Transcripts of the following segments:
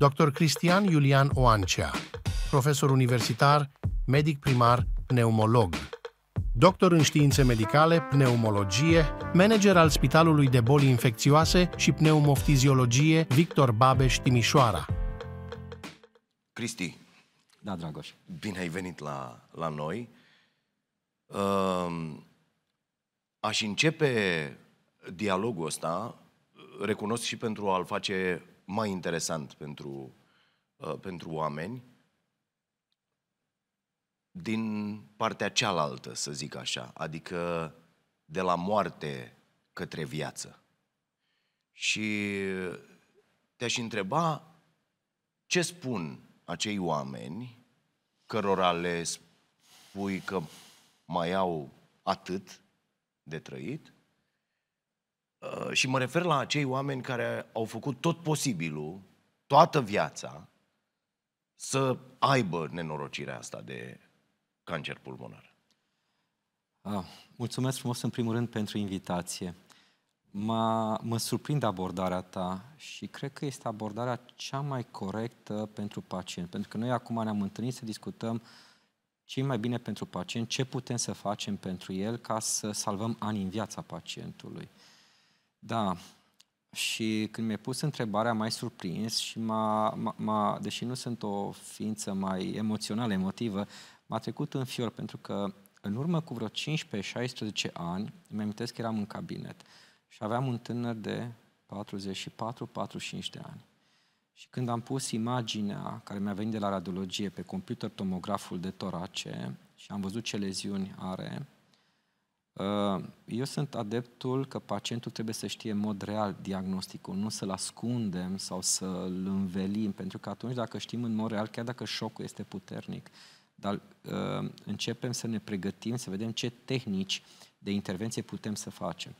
Dr. Cristian Iulian Oancea, profesor universitar, medic primar, pneumolog. Doctor în științe medicale, pneumologie, manager al Spitalului de Boli Infecțioase și Pneumoftiziologie Victor Babeș Timișoara. Cristi. Da, Dragoș. Bine ai venit la, la noi. Uh, aș începe dialogul ăsta, recunosc și pentru a-l face mai interesant pentru, uh, pentru oameni din partea cealaltă, să zic așa, adică de la moarte către viață. Și te-aș întreba ce spun acei oameni cărora le spui că mai au atât de trăit Uh, și mă refer la acei oameni care au făcut tot posibilul, toată viața, să aibă nenorocirea asta de cancer pulmonar. Ah, mulțumesc frumos în primul rând pentru invitație. M-a, mă surprinde abordarea ta și cred că este abordarea cea mai corectă pentru pacient. Pentru că noi acum ne-am întâlnit să discutăm ce e mai bine pentru pacient, ce putem să facem pentru el ca să salvăm ani în viața pacientului. Da, și când mi-ai pus întrebarea, m-ai surprins și m-a, m-a, deși nu sunt o ființă mai emoțională, emotivă, m-a trecut în fior, pentru că în urmă cu vreo 15-16 ani, îmi amintesc că eram în cabinet și aveam un tânăr de 44-45 de ani. Și când am pus imaginea care mi-a venit de la radiologie pe computer tomograful de torace și am văzut ce leziuni are, Uh, eu sunt adeptul că pacientul trebuie să știe în mod real diagnosticul, nu să-l ascundem sau să-l învelim, pentru că atunci dacă știm în mod real, chiar dacă șocul este puternic, dar uh, începem să ne pregătim, să vedem ce tehnici de intervenție putem să facem.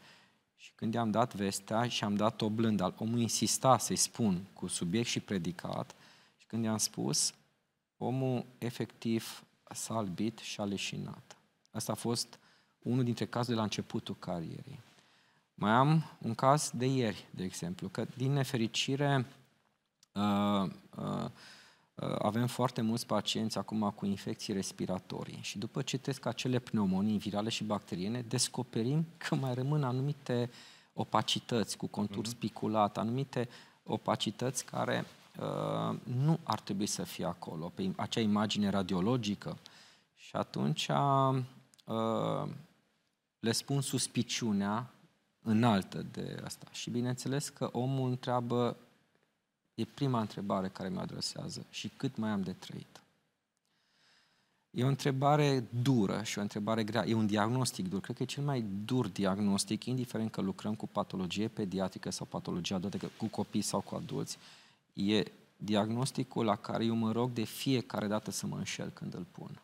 Și când i-am dat vestea și am dat-o blând, al omul insista să-i spun cu subiect și predicat și când i-am spus, omul efectiv s-a albit și a leșinat. Asta a fost uh, unul dintre cazurile la începutul carierei. Mai am un caz de ieri, de exemplu, că din nefericire uh, uh, avem foarte mulți pacienți acum cu infecții respiratorii și după ce tesc acele pneumonii virale și bacteriene, descoperim că mai rămân anumite opacități cu contur mhm. spiculat, anumite opacități care uh, nu ar trebui să fie acolo, pe acea imagine radiologică. Și atunci uh, le spun suspiciunea înaltă de asta. Și bineînțeles că omul întreabă, e prima întrebare care mi-o adresează, și cât mai am de trăit? E o întrebare dură și o întrebare grea. E un diagnostic dur. Cred că e cel mai dur diagnostic, indiferent că lucrăm cu patologie pediatrică sau patologie adultă, cu copii sau cu adulți. E diagnosticul la care eu mă rog de fiecare dată să mă înșel când îl pun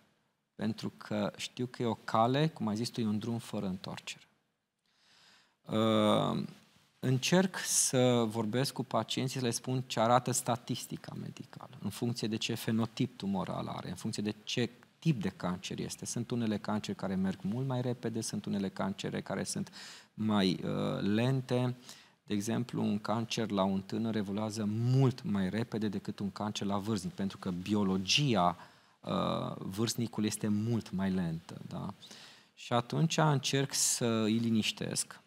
pentru că știu că e o cale, cum ai zis tu, e un drum fără întoarcere. Uh, încerc să vorbesc cu pacienții, să le spun ce arată statistica medicală, în funcție de ce fenotip tumoral are, în funcție de ce tip de cancer este. Sunt unele cancere care merg mult mai repede, sunt unele cancere care sunt mai uh, lente. De exemplu, un cancer la un tânăr evoluează mult mai repede decât un cancer la vârstnic, pentru că biologia uh, Uh, vârstnicul este mult mai lentă. Da? Și atunci încerc să îi liniștesc,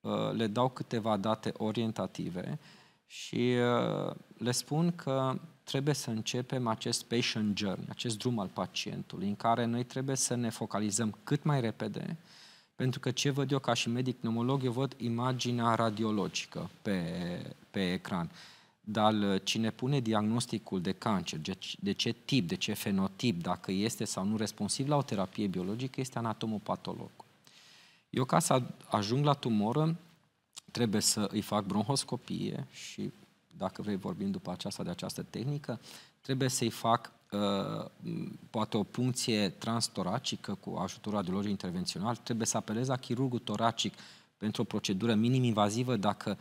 uh, le dau câteva date orientative și uh, le spun că trebuie să începem acest patient journey, acest drum al pacientului, în care noi trebuie să ne focalizăm cât mai repede, pentru că ce văd eu ca și medic pneumolog, eu văd imaginea radiologică pe, pe ecran dar uh, cine pune diagnosticul de cancer, de ce tip, de ce fenotip, dacă este sau nu responsiv la o terapie biologică, este anatomopatolog. Eu, ca să ajung la tumoră, trebuie să îi fac bronhoscopie și, dacă vrei, vorbim după aceasta de această tehnică, trebuie să-i fac uh, poate o punție transtoracică cu ajutorul radiologiei intervențional, trebuie să apelez la chirurgul toracic pentru o procedură minim-invazivă dacă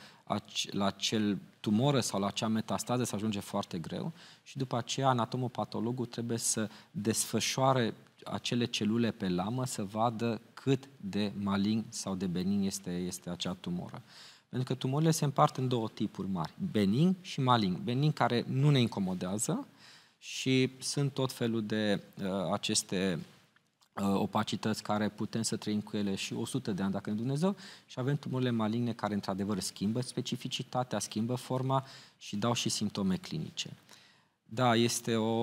la acel tumoră sau la acea metastază se ajunge foarte greu și după aceea anatomopatologul trebuie să desfășoare acele celule pe lamă să vadă cât de malign sau de benin este, este acea tumoră. Pentru că tumorile se împart în două tipuri mari, benin și malign. Benin care nu ne incomodează și sunt tot felul de uh, aceste Uh, opacități care putem să trăim cu ele și 100 de ani, dacă ne Dumnezeu, și avem tumorile maligne care, într-adevăr, schimbă specificitatea, schimbă forma și dau și simptome clinice. Da, este o...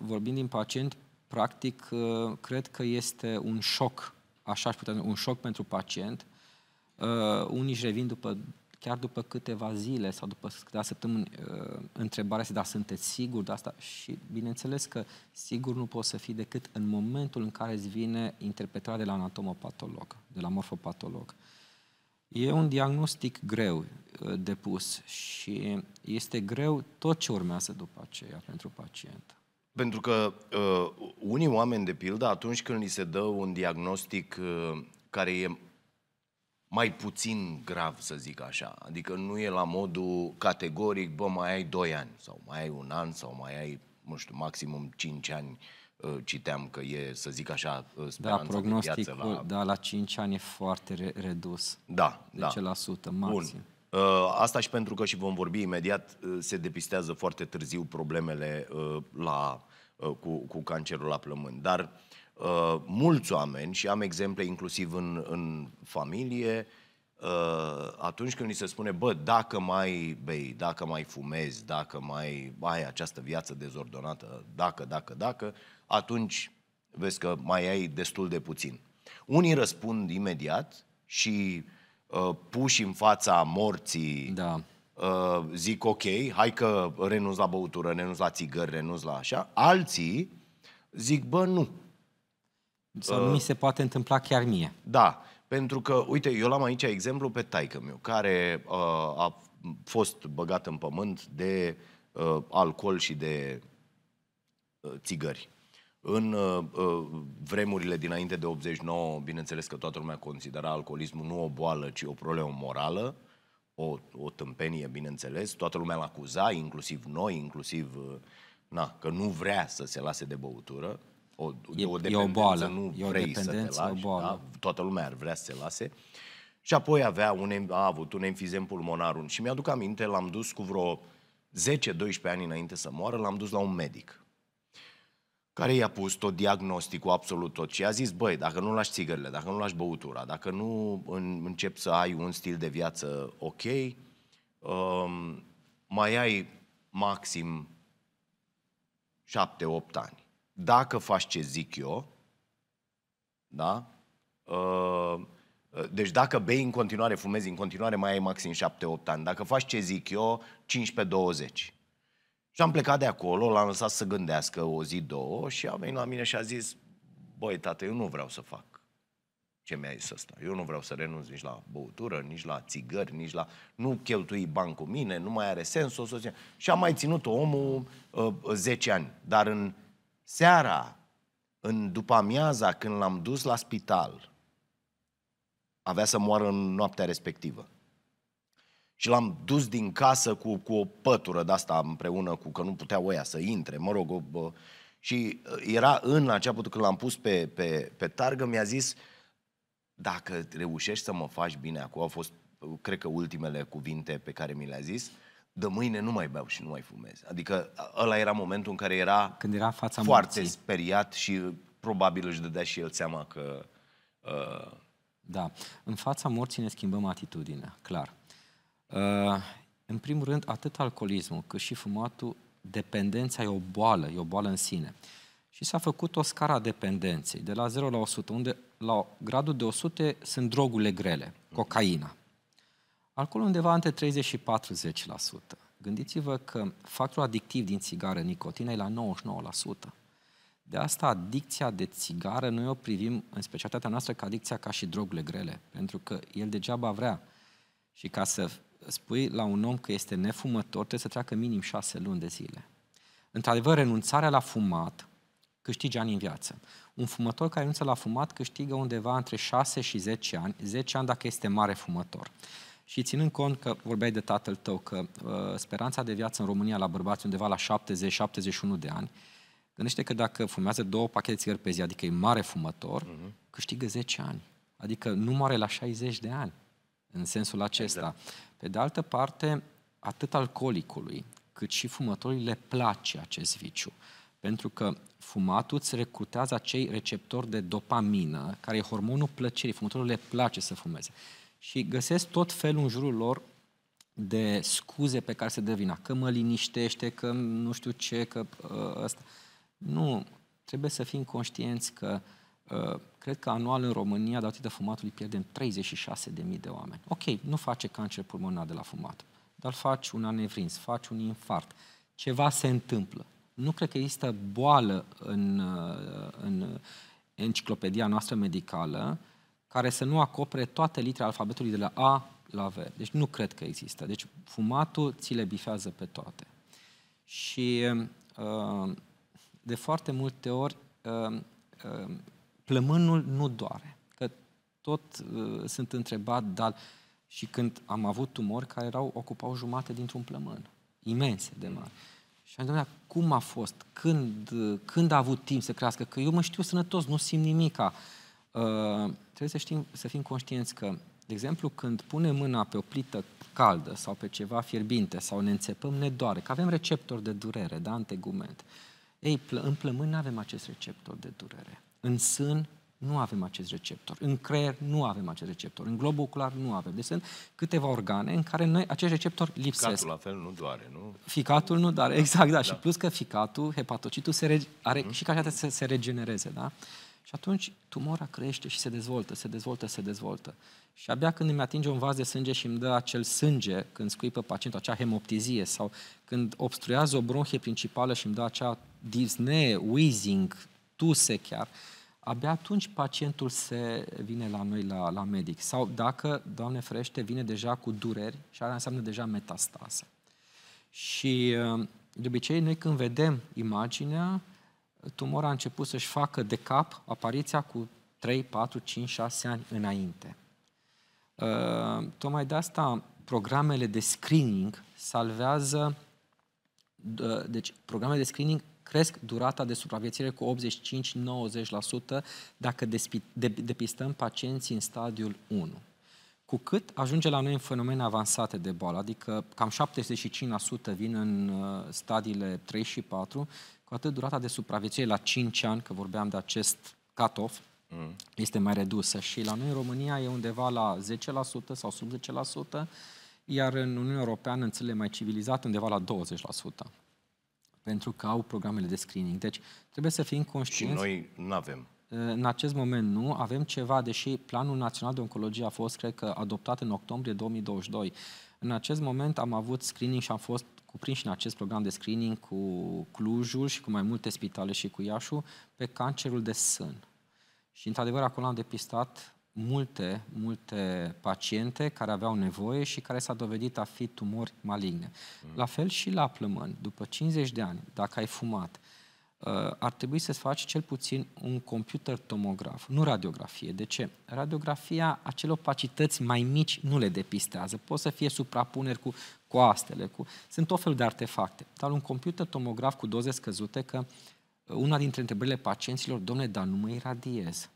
Vorbind din pacient, practic, uh, cred că este un șoc, așa aș putea un șoc pentru pacient. Uh, unii își revin după chiar după câteva zile sau după câteva săptămâni, uh, întrebarea este, da, sunteți siguri de asta? Și bineînțeles că sigur nu poți să fii decât în momentul în care îți vine interpretarea de la anatomopatolog, de la morfopatolog. E un diagnostic greu uh, de pus și este greu tot ce urmează după aceea pentru pacient. Pentru că uh, unii oameni, de pildă, atunci când li se dă un diagnostic uh, care e mai puțin grav, să zic așa. Adică nu e la modul categoric, bă, mai ai 2 ani sau mai ai un an sau mai ai, nu știu, maximum 5 ani uh, citeam că e, să zic așa, uh, da, speranța da, prognosticul, de viață la... Da, la 5 ani e foarte re- redus. Da, de da. 10% maxim. Bun. Uh, asta și pentru că, și vom vorbi imediat, se depistează foarte târziu problemele la, cu, cu cancerul la plămâni. Dar Uh, mulți oameni, și am exemple inclusiv în, în familie, uh, atunci când ni se spune, bă, dacă mai bei, dacă mai fumezi, dacă mai ai această viață dezordonată, dacă, dacă, dacă, atunci vezi că mai ai destul de puțin. Unii răspund imediat și uh, puși în fața morții, da. uh, zic ok, hai că renunț la băutură, renunț la țigări, renunț la așa. Alții zic, bă, nu, sau uh, nu mi se poate întâmpla chiar mie. Da, pentru că, uite, eu l-am aici exemplu pe taică meu, care uh, a fost băgat în pământ de uh, alcool și de uh, țigări. În uh, uh vremurile dinainte de 89, bineînțeles că toată lumea considera alcoolismul nu o boală, ci o problemă morală, o, o tâmpenie, bineînțeles. Toată lumea l-acuza, inclusiv noi, inclusiv uh, na, că nu vrea să se lase de băutură o, e, o dependență, e o boală, nu e o vrei să te lași, o da? boală. Da? toată lumea ar vrea să se lase. Și apoi avea un, a avut un enfizem pulmonar. Un, și mi-aduc aminte, l-am dus cu vreo 10-12 ani înainte să moară, l-am dus la un medic care i-a pus tot diagnosticul, absolut tot. Și a zis, băi, dacă nu lași țigările, dacă nu lași băutura, dacă nu în, începi să ai un stil de viață ok, um, mai ai maxim 7-8 ani dacă faci ce zic eu, da? Uh, deci dacă bei în continuare, fumezi în continuare, mai ai maxim 7-8 ani. Dacă faci ce zic eu, 15-20. Și am plecat de acolo, l-am lăsat să gândească o zi, două și a venit la mine și a zis, băi, tată, eu nu vreau să fac ce mi-ai zis ăsta. Eu nu vreau să renunț nici la băutură, nici la țigări, nici la... Nu cheltui bani cu mine, nu mai are sens o soție. Și am mai ținut omul uh, 10 ani. Dar în Seara, în după amiaza, când l-am dus la spital, avea să moară în noaptea respectivă. Și l-am dus din casă cu, cu o pătură de asta împreună cu că nu putea oia să intre, mă rog, o, o, și uh, era în acea început când l-am pus pe, pe, pe targă, mi-a zis, dacă reușești să mă faci bine acum, au fost, uh, cred că, ultimele cuvinte pe care mi le-a zis, uh, de mâine nu mai beau și nu mai fumez. Adică ăla era momentul în care era, Când era fața foarte morții. speriat și uh, probabil își dădea și el seama că... Uh... Da, în fața morții ne schimbăm atitudinea, clar. Uh, în primul rând, atât alcoolismul cât și fumatul, dependența e o boală, e o boală în sine. Și s-a făcut o scara dependenței, de la 0 la 100, unde la gradul de 100 sunt drogurile grele, cocaina. Alcoolul undeva între 30 și 40%. Gândiți-vă că factorul adictiv din țigară, nicotina, e la 99%. De asta adicția de țigară noi o privim în specialitatea noastră ca adicția ca și drogurile grele, pentru că el degeaba vrea. Și ca să spui la un om că este nefumător, trebuie să treacă minim șase luni de zile. Într-adevăr, renunțarea la fumat câștigi ani în viață. Un fumător care renunță la fumat câștigă undeva între 6 și 10 ani, 10 ani dacă este mare fumător. Și ținând cont că vorbeai de tatăl tău, că uh, speranța de viață în România la bărbați undeva la 70-71 de ani, gândește că dacă fumează două pachete de țigări pe zi, adică e mare fumător, uh-huh. câștigă 10 ani. Adică nu moare la 60 de ani, în sensul acesta. Exact. Pe de altă parte, atât alcoolicului, cât și fumătorului le place acest viciu. Pentru că fumatul îți recrutează acei receptori de dopamină, care e hormonul plăcerii. Fumătorul le place să fumeze și găsesc tot felul în jurul lor de scuze pe care se devină. că mă liniștește, că nu știu ce, că uh, ăsta. Nu, trebuie să fim conștienți că uh, cred că anual în România, datorită fumatului, pierdem 36.000 de oameni. Ok, nu face cancer pulmonar de la fumat, dar faci un anevrins, faci un infart, ceva se întâmplă. Nu cred că există boală în, uh, în enciclopedia noastră medicală uh, care să nu acopere toate litrele alfabetului de la A la V. Deci nu cred că există. Deci fumatul ți le bifează pe toate. Și uh, de foarte multe ori uh, uh, plămânul nu doare. Că tot sunt întrebat, dar și când am avut tumori care erau, ocupau jumate dintr-un plămân. Imense de mari. Și am întrebat, cum a fost? Când, când a avut timp să crească? Că eu mă știu sănătos, nu simt nimica. Uh, Ă, trebuie să, știm, să fim conștienți că, de exemplu, când punem mâna pe o plită caldă sau pe ceva fierbinte sau ne înțepăm, ne doare, că avem receptor de durere, da, în tegument. Ei, plă, în plămâni nu avem acest receptor de durere. În sân nu avem acest receptor. În creier nu avem acest receptor. În globul ocular nu avem. Deci sunt câteva organe în care noi acest receptor lipsesc. Ficatul la fel nu doare, nu? Ficatul nu doare, exact, da. da. Și plus că ficatul, hepatocitul, se rege- are mm-hmm. și ca să se regenereze, da? Uh, și atunci tumora crește și se dezvoltă, se dezvoltă, se dezvoltă. Și abia când îmi atinge un vas de sânge și îmi dă acel sânge, când scuipă pacientul, acea hemoptizie, sau când obstruează o bronhie principală și îmi dă acea disnee, wheezing, tuse chiar, abia atunci pacientul se vine la noi, la, la medic. Sau dacă, Doamne frește, vine deja cu dureri și are înseamnă deja metastase. Și uh, de obicei, noi când vedem imaginea, tumora a început să-și facă de cap apariția cu 3, 4, 5, 6 ani înainte. Uh, tocmai de asta programele de screening salvează, uh, deci programele de screening cresc durata de supraviețuire cu 85-90% dacă depistăm pacienții în stadiul 1. Cu cât ajunge la noi în fenomene avansate de boală, adică cam 75% vin în uh, stadiile 3 și 4 cu atât durata de supraviețuire la 5 ani, că vorbeam de acest cut-off, mm. este mai redusă și la noi în România e undeva la 10% sau sub 10%, iar în Uniunea Europeană, în țările mai civilizate, undeva la 20%. Pentru că au programele de screening. Deci trebuie să fim conștienți... Și noi nu avem. În acest moment nu, avem ceva, deși Planul Național de Oncologie a fost, cred că, adoptat în octombrie 2022. În acest moment am avut screening și am fost cuprinși în acest program de screening cu Clujul și cu mai multe spitale și cu Iașu pe cancerul de sân. Și într-adevăr acolo am depistat multe, multe paciente care aveau nevoie și care s-a dovedit a fi tumori maligne. Mm. La fel și la plămâni. După 50 de ani, dacă ai fumat, Uh, ar trebui să-ți faci cel puțin un computer tomograf, nu radiografie. De ce? Radiografia, acele opacități mai mici nu le depistează. Pot să fie suprapuneri cu coastele, cu... sunt tot felul de artefacte. Dar un computer tomograf cu doze scăzute, că uh, una dintre întrebările pacienților, domnule, dar nu mă iradiez.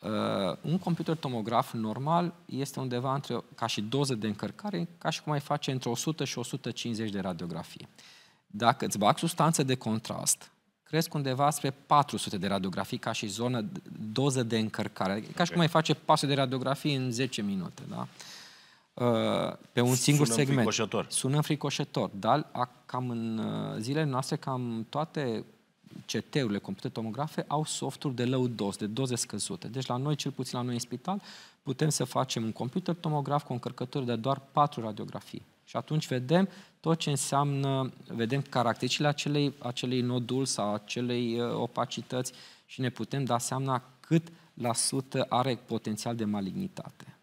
Uh, un computer tomograf normal este undeva între, ca și doză de încărcare, ca și cum ai face între 100 și 150 de radiografie. Dacă îți bag substanțe de contrast, cresc undeva spre 400 de radiografii ca și zonă, doză de încărcare. Ca și okay. cum ai face pasul de radiografii în 10 minute, da? Uh, pe un singur Sună segment. Fricoșător. Sună fricoșător. Dar cam în uh, zilele noastre, cam toate CT-urile, computere tomografe, au softuri de low dose, de doze scăzute. Deci la noi, cel puțin la noi în spital, putem să facem un computer tomograf cu o de doar 4 radiografii. Și atunci vedem tot ce înseamnă, vedem caracteristicile acelei, acelei nodul sau acelei uh, opacități și ne putem da seama cât la sută are potențial de malignitate.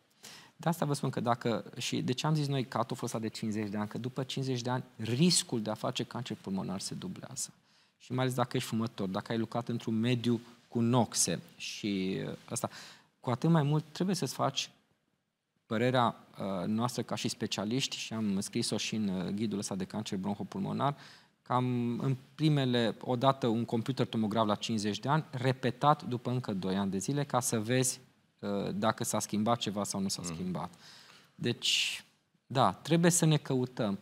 De asta vă spun că dacă, și de ce am zis noi catoful ăsta de 50 de ani, că după 50 de ani riscul de a face cancer pulmonar se dublează. Și mai ales dacă ești fumător, dacă ai lucrat într-un mediu cu noxe și asta. Uh, cu atât mai mult trebuie să-ți faci părerea uh, noastră ca și specialiști, și am scris-o și în uh, ghidul ăsta de cancer bronhopulmonar, cam în primele, odată un computer tomograf la 50 de ani, repetat după încă 2 ani de zile, ca să vezi uh, dacă s-a schimbat ceva sau nu s-a mm. schimbat. Deci, da, trebuie să ne căutăm.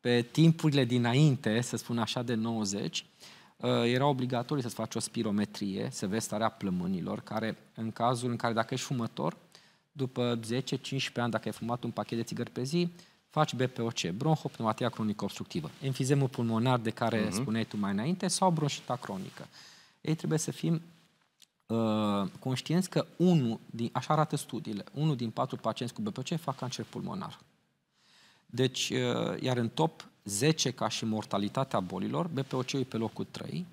Pe timpurile dinainte, să spun așa, de 90, era obligatoriu să-ți faci o spirometrie, să vezi starea plămânilor, care, în cazul în care dacă ești fumător, după 10-15 ani, dacă ai fumat un pachet de țigări pe zi, faci BPOC, bronhopneumatia cronică obstructivă, enfizemul pulmonar de care uh-huh. spuneai tu mai înainte, sau bronșita cronică. Ei trebuie să fim uh, conștienți că unul din, așa arată studiile, unul din patru pacienți cu BPOC fac cancer pulmonar. Deci, uh, iar în top 10 ca și mortalitatea bolilor, bpoc e pe locul 3,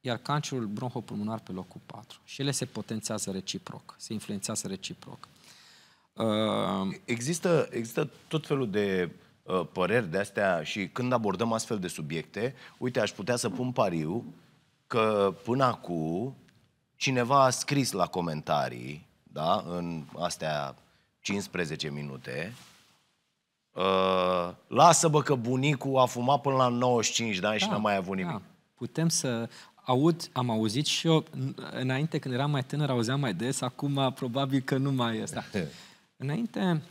iar cancerul bronhopulmonar pe locul 4. Și ele se potențează reciproc, se influențează reciproc. Există, există tot felul de uh, păreri de astea și când abordăm astfel de subiecte, uite, aș putea să pun pariu că până acum cineva a scris la comentarii, da, în astea 15 minute, uh, lasă-bă că bunicul a fumat până la 95 de ani da, și n-a da, mai avut nimic. Da. Putem să aud, am auzit și eu, înainte când eram mai tânăr, auzeam mai des, acum probabil că nu mai este. Înainte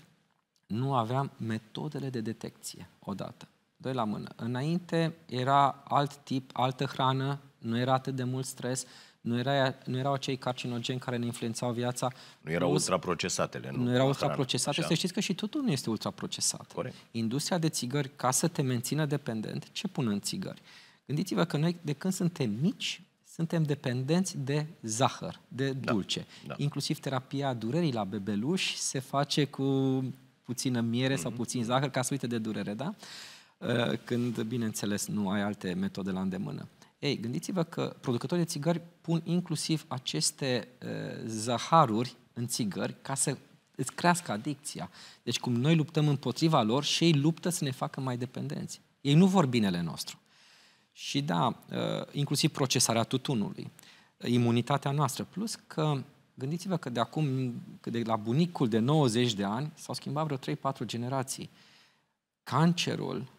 nu aveam metodele de detecție, odată. Doi la mână. Înainte era alt tip, altă hrană, nu era atât de mult stres, nu, era, nu erau acei carcinogeni care ne influențau viața. Nu erau nu, ultraprocesatele. Nu, nu erau ultraprocesate. Așa. Să știți că și totul nu este ultraprocesat. Corect. Industria de țigări, ca să te mențină dependent, ce pun în țigări? Gândiți-vă că noi, de când suntem mici, suntem dependenți de zahăr, de da, dulce. Da, da. Inclusiv terapia durerii la bebeluși se face cu puțină miere mm-hmm. sau mhm. puțin zahăr ca să uite de durere, da? Uh, când, bineînțeles, nu ai alte metode la îndemână. Ei, gândiți-vă că producătorii de țigări pun inclusiv aceste uh, zaharuri în țigări ca să îți crească adicția. Deci cum noi luptăm împotriva lor și ei luptă să ne facă mai dependenți. Ei nu vor binele nostru. Și da, uh, inclusiv procesarea tutunului, uh, imunitatea noastră. Plus că, gândiți-vă că de acum, că de la bunicul de 90 de ani, s-au schimbat vreo 3-4 generații. Cancerul,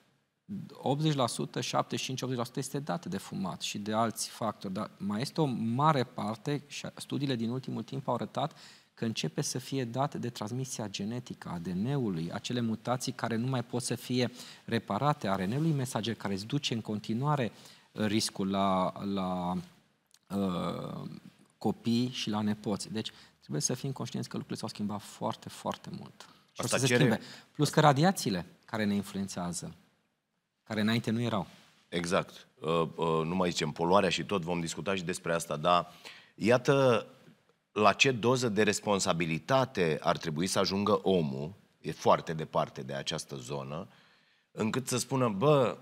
80%, 75-80% este dat de fumat și de alți factori, dar mai este o mare parte, și studiile din ultimul timp au arătat, că începe să fie dat de transmisia genetică a ADN-ului, acele mutații care nu mai pot să fie reparate, a ului mesager care îți duce în continuare uh, riscul la, la uh, copii și la nepoți. Deci trebuie să fim conștienți că lucrurile s-au schimbat foarte, foarte mult. Și Asta o să se schimbe. Plus că radiațiile care ne influențează, care înainte nu erau. Exact. Uh, uh, nu mai zicem poluarea și tot, vom discuta și despre asta, dar iată la ce doză de responsabilitate ar trebui să ajungă omul, e foarte departe de această zonă, încât să spună, bă,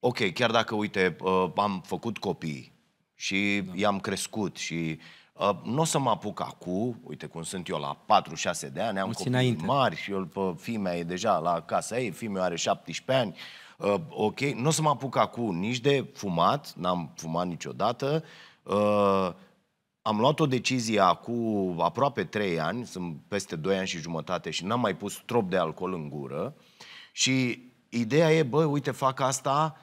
ok, chiar dacă, uite, uh, am făcut copii și da. i-am crescut și uh, nu o să mă apuc acum, uite cum sunt eu la 4-6 de ani, am Mulți copii înainte. mari și eu, pă, fimea e deja la casa ei, fimea are 17 ani, uh, ok, nu o să mă apuc acum nici de fumat, n-am fumat niciodată, uh, am luat o decizie acum aproape trei ani, sunt peste 2 ani și jumătate și n-am mai pus trop de alcool în gură și ideea e, bă, uite, fac asta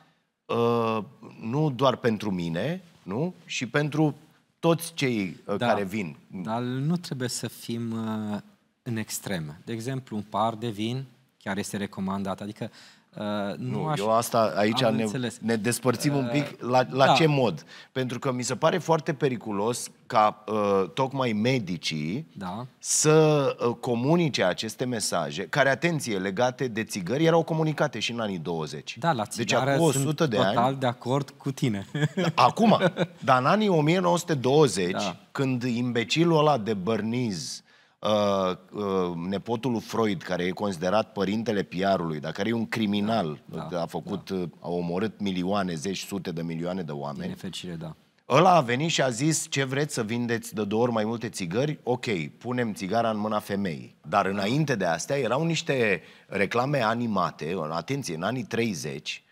uh, nu doar pentru mine, nu? Și pentru toți cei uh, da, care vin. Dar nu trebuie să fim uh, în extreme. De exemplu, un par de vin chiar este recomandat. Adică Uh, nu, nu aș... eu asta aici ne, ne despărțim uh, un pic la, la da. ce mod. Pentru că mi se pare foarte periculos ca uh, tocmai medicii da. să uh, comunice aceste mesaje, care, atenție, legate de țigări, erau comunicate și în anii 20. Da, la țigară deci, acum 100 sunt de total ani, de acord cu tine. Da, acum, dar în anii 1920, da. când imbecilul ăla de Bărniz Uh, uh, nepotul lui Freud, care e considerat părintele PR-ului, dar care e un criminal, da, da, da a făcut, da. Uh, a omorât milioane, zeci, sute de milioane de oameni. Din nefericire, da. Ăla a venit și a zis, ce vreți să vindeți de două ori mai multe țigări? Ok, punem țigara în mâna femeii. Dar da. înainte de astea erau niște reclame animate, atenție, în anii 30,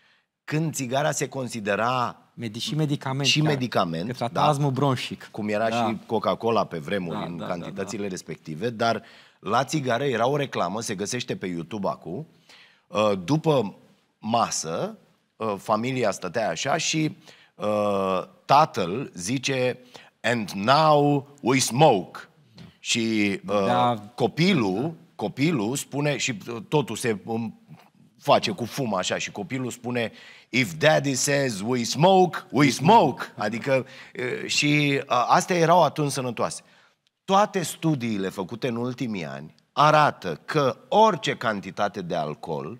când țigara se considera Medi- și medicamente. Și medicamente. Că da. astmul bronșic. Cum era da. și Coca-Cola pe vremuri da, în da, cantitățile da, da. respective, dar la țigare era o reclamă, se găsește pe YouTube acum. Uh, după masă, uh, familia stătea așa și uh, tatăl zice And now we smoke. Și da. copilul, copilul spune și totul se um, face cu fum așa și copilul spune If daddy says we smoke, we smoke. Adică și astea erau atunci sănătoase. Toate studiile făcute în ultimii ani arată că orice cantitate de alcool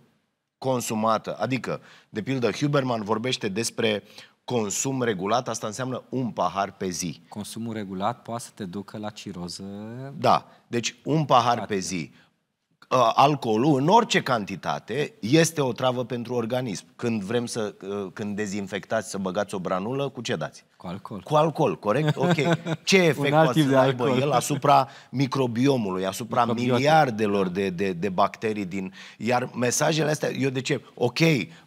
consumată, adică, de pildă, Huberman vorbește despre consum regulat, asta înseamnă un pahar pe zi. Consumul regulat poate să te ducă la ciroză. Da, deci un pahar pe zi uh, alcoolul, în orice cantitate, este o travă pentru organism. Când vrem să, uh, când dezinfectați, să băgați o branulă, cu ce dați? Cu alcool. Cu alcool, corect? Ok. Ce efect poate să aibă alcool. el asupra microbiomului, asupra Microbiotic. miliardelor de, de, de bacterii din... Iar mesajele astea, eu de ce? Ok,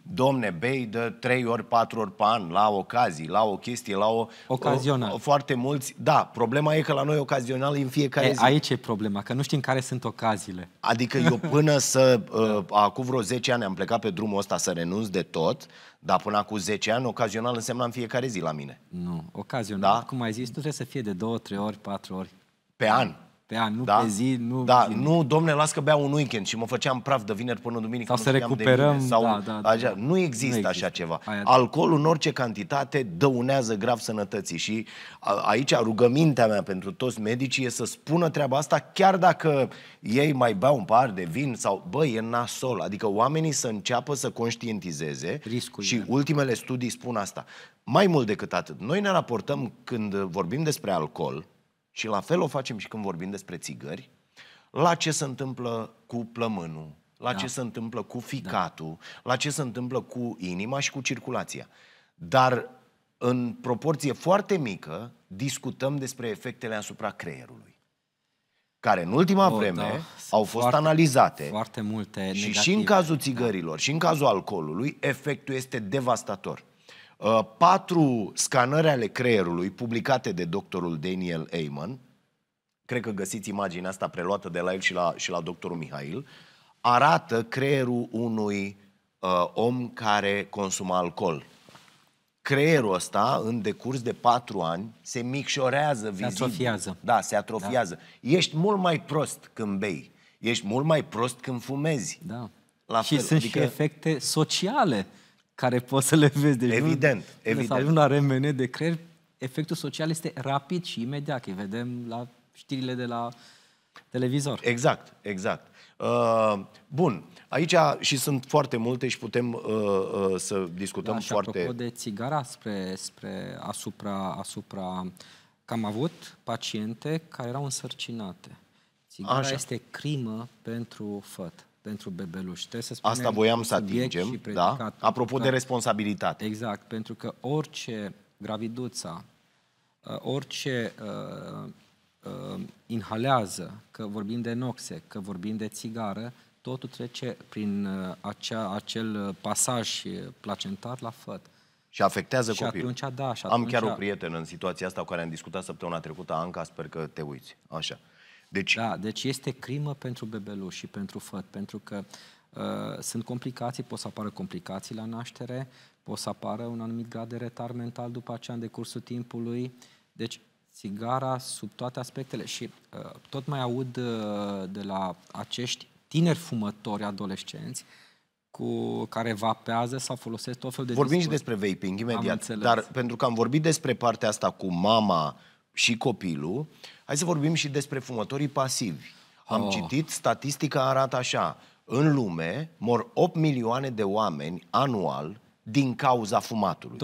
domne, bei de trei ori, patru ori pe an, la ocazii, la o chestie, la o... Ocazional. O, foarte mulți... Da, problema e că la noi ocazional în fiecare e, zi. Aici e problema, că nu știm care sunt ocaziile. Adică eu până să... uh, acum vreo 10 ani am plecat pe drumul ăsta să renunț de tot, dar până acum 10 ani, ocazional însemna în fiecare zi la mine. Nu, ocazional, da? cum ai zis, nu trebuie să fie de 2, 3 ori, 4 ori. Pe an pe an, nu da? pe zi, nu Da, zi. nu, domne, las că bea un weekend și mă făceam praf de vineri până duminică. Sau să recuperăm, de mine, sau, da, da, da. Așa. Da. Nu, există nu există așa ceva. Aia, da. Alcoolul în orice cantitate dăunează grav sănătății și a, aici rugămintea mea pentru toți medicii e să spună treaba asta chiar dacă ei mai beau un par de vin sau, bă, e nasol. Adică oamenii să înceapă să conștientizeze Riscul și de. ultimele studii spun asta. Mai mult decât atât, noi ne raportăm când vorbim despre alcool, și la fel o facem și când vorbim despre țigări, la ce se întâmplă cu plămânul, la da. ce se întâmplă cu da. ficatul, da. la ce se întâmplă cu inima și cu circulația. Dar în proporție foarte mică discutăm despre efectele asupra creierului care în ultima oh, vreme da. au fost foarte, analizate. Foarte multe negative. Și și în cazul da. țigărilor, da. și în cazul alcoolului, efectul este devastator. Uh, patru scanări ale creierului publicate de doctorul Daniel Amen, cred că găsiți imaginea asta preluată de la el și la, și la doctorul Mihail, arată creierul unui uh, om care consumă alcool. Creierul ăsta, în decurs de patru ani, se micșorează vizibil. Se atrofiază. Da, se atrofiază. Da. Ești mult mai prost când bei. Ești mult mai prost când fumezi. Da. La și fel. sunt adică... și efecte sociale care poți să le vezi. Deci evident, nu, evident. Să avem la RMN de creier, efectul social este rapid și imediat, că vedem la știrile de la televizor. Exact, exact. Uh, bun, aici și sunt foarte multe și putem uh, uh, să discutăm da, și foarte... apropo de țigara spre, spre asupra, asupra... Că am avut paciente care erau însărcinate. Țigara Așa. este crimă pentru făt pentru bebeluși. Trebuie să spunem Asta voiam să atingem, da? Apropo că, de responsabilitate. Exact, pentru că orice graviduța, uh, orice uh, uh, inhalează, că vorbim de noxe, că vorbim de țigară, totul trece prin uh, acea, acel pasaj placentar la făt. Și afectează și copilul. Atunci, da, și atunci... Am chiar o prietenă în situația asta cu care am discutat săptămâna trecută, Anca, sper că te uiți. Așa. Deci... Da, deci este crimă pentru bebeluș și pentru făt, pentru că uh, sunt complicații, pot să apară complicații la naștere, pot să apară un anumit grad de retard mental după aceea în decursul timpului. Deci țigara sub toate aspectele și uh, tot mai aud uh, de la acești tineri fumători adolescenți cu care vapează sau folosesc tot felul de Vorbim discurs. și despre vaping imediat, dar pentru că am vorbit despre partea asta cu mama și copilul, uh, Hai să vorbim și despre fumătorii pasivi. Am oh. citit, statistica arată așa. În lume mor 8 milioane de oameni anual din cauza fumatului.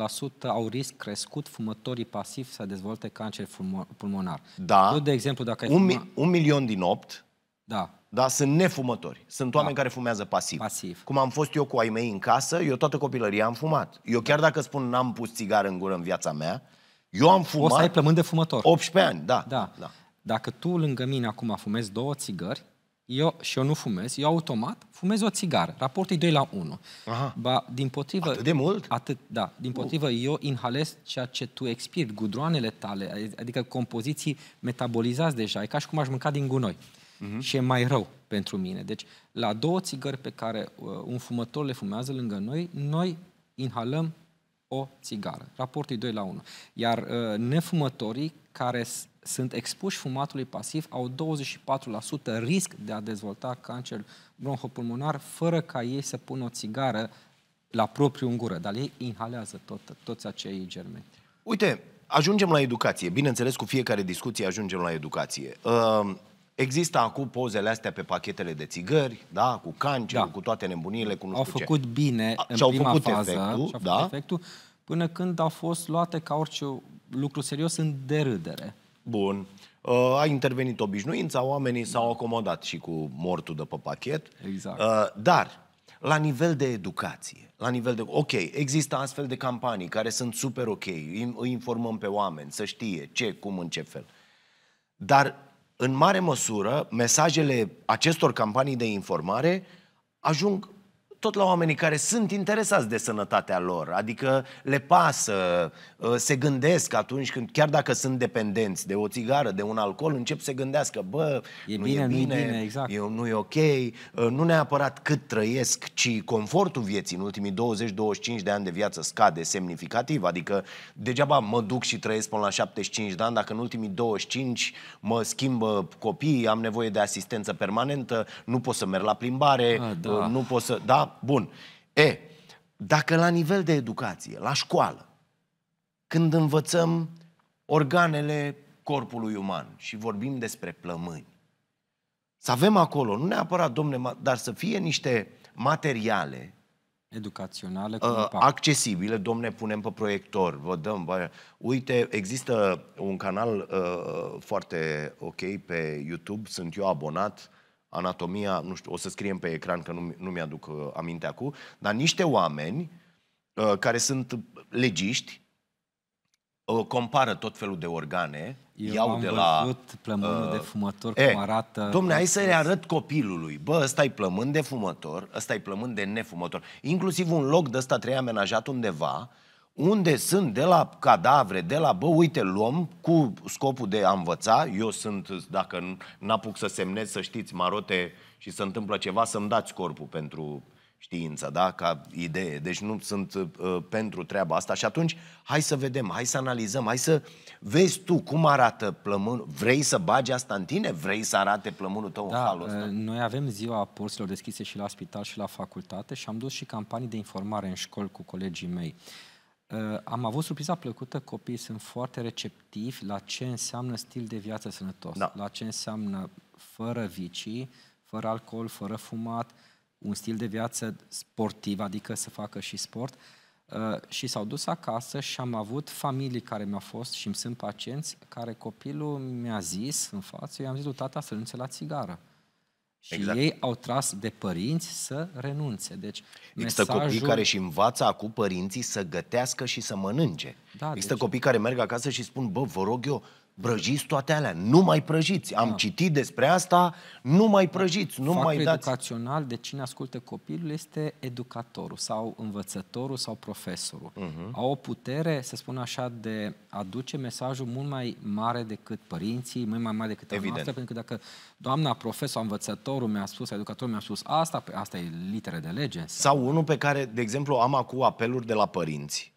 24% au risc crescut fumătorii pasivi să dezvolte cancer pulmonar. Da. Eu, de exemplu, dacă un, fuma... un milion din 8 da. Dar sunt nefumători. Sunt da. oameni care fumează pasiv. pasiv. Cum am fost eu cu ai mei în casă, eu toată copilăria am fumat. Eu chiar dacă spun n-am pus țigară în gură în viața mea, eu am fumat... O să ai plămâni de fumător. 18 ani, da. da. da. Dacă tu lângă mine acum fumezi două țigări, eu, și eu nu fumez, eu automat fumez o țigară. Raportul e 2 la 1. Aha. Ba, din potrivă, atât de mult? Atât, da. Din uh. potrivă, uh. eu inhalez ceea ce tu expiri, gudroanele tale, adică compoziții metabolizați deja. E ca și cum aș mânca din gunoi. Uh-huh. Și e mai rău pentru mine. Deci, la două țigări pe care uh, un fumător le fumează lângă noi, noi inhalăm o țigară. Raportul e 2 la 1. Iar uh, nefumătorii care sunt expuși fumatului pasiv au 24% risc de a dezvolta cancer bronhopulmonar fără ca ei să pună o țigară la propriu în gură, dar ei inhalează tot, toți acei germeni. Uite, ajungem la educație. Bineînțeles, cu fiecare discuție ajungem la educație. Uh, există acum pozele astea pe pachetele de țigări, da, cu cancer, da. cu toate nebunile, cu nu au știu făcut ce. bine A, în prima făcut fază. Efectul, și-au făcut da? efectul până când au fost luate ca orice lucru serios în derâdere. Bun. Uh, a intervenit obișnuința, oamenii s-au da. acomodat și cu mortul de pe pachet. Exact. Uh, dar, la nivel de educație, la nivel de... Ok, există astfel de campanii care sunt super ok, îi informăm pe oameni să știe ce, cum, în ce fel. Dar, în mare măsură, mesajele acestor campanii de informare ajung tot la oamenii care sunt interesați de sănătatea lor, adică le pasă, ă, se gândesc atunci când, chiar dacă sunt dependenți de o țigară, de un alcool, încep să gândească, bă, e nu bine, e bine, nu e bine exact. e, nu e ok, ă, nu neapărat cât trăiesc, ci confortul vieții în ultimii 20-25 de ani de viață scade semnificativ, adică degeaba mă duc și trăiesc până la 75 de ani, dacă în ultimii 25 mă schimbă copiii, am nevoie de asistență permanentă, nu pot să merg la plimbare, A, ah, ă, da. nu pot să... Da, Bun. E, dacă la nivel de educație, la școală, când învățăm organele corpului uman și vorbim despre plămâni, să avem acolo, nu neapărat, domne, dar să fie niște materiale educaționale uh, accesibile, domne, punem pe proiector, vă dăm. Bă. Uite, există un canal uh, foarte ok pe YouTube, sunt eu abonat, uh, anatomia, nu știu, o să scriem pe ecran că nu, nu mi-aduc uh, aminte acum, dar niște oameni uh, care sunt legiști, uh, compară tot felul de organe, Eu iau am de la... Eu plămânul uh, de fumător, e, cum arată... Domne, hai să-i arăt copilului, bă, ăsta e plămân de fumător, ăsta e plămân de nefumător. Inclusiv un loc de ăsta trei amenajat undeva, uh, unde sunt, de la cadavre, de la, bă, uite, luăm cu scopul de a învăța, eu sunt, dacă n-apuc să semnez, să știți, marote și se întâmplă ceva, să-mi dați corpul pentru știință, da, ca idee. Deci nu sunt uh, pentru treaba asta și atunci hai să vedem, hai să analizăm, hai să vezi tu cum arată plămânul. Vrei să bagi asta în tine? Vrei să arate plămânul tău da, în halul uh, ăsta? Noi avem ziua porților deschise și la spital și la facultate și am dus și campanii de informare în școli cu colegii mei. Uh, Eh, am avut surpriza plăcută, copiii sunt foarte receptivi la ce înseamnă stil de viață sănătos, da. la ce înseamnă fără vicii, fără alcool, fără fumat, un stil de viață sportiv, adică să facă și sport. Uh, și s-au dus acasă și am avut familii care mi-au fost și îmi sunt pacienți care copilul mi-a zis în față, eu i-am zis tata să nu la țigară. Și exact. ei au tras de părinți să renunțe. Deci, Există mesajul... copii care și învață acum părinții să gătească și să mănânce. Da, Există deci... copii care merg acasă și spun, bă, vă rog eu, Brăjiți toate alea, nu mai prăjiți. Am da. citit despre asta, nu mai prăjiți, nu mai dați. educațional de cine ascultă copilul este educatorul sau învățătorul sau profesorul. Uh-huh. Au o putere, să spun așa, de a duce mesajul mult mai mare decât părinții, mult mai mare decât Evident. noastră, pentru că dacă doamna profesor, învățătorul mi-a spus, educatorul mi-a spus asta, asta e litere de lege. Sau unul pe care, de exemplu, am acum apeluri de la părinți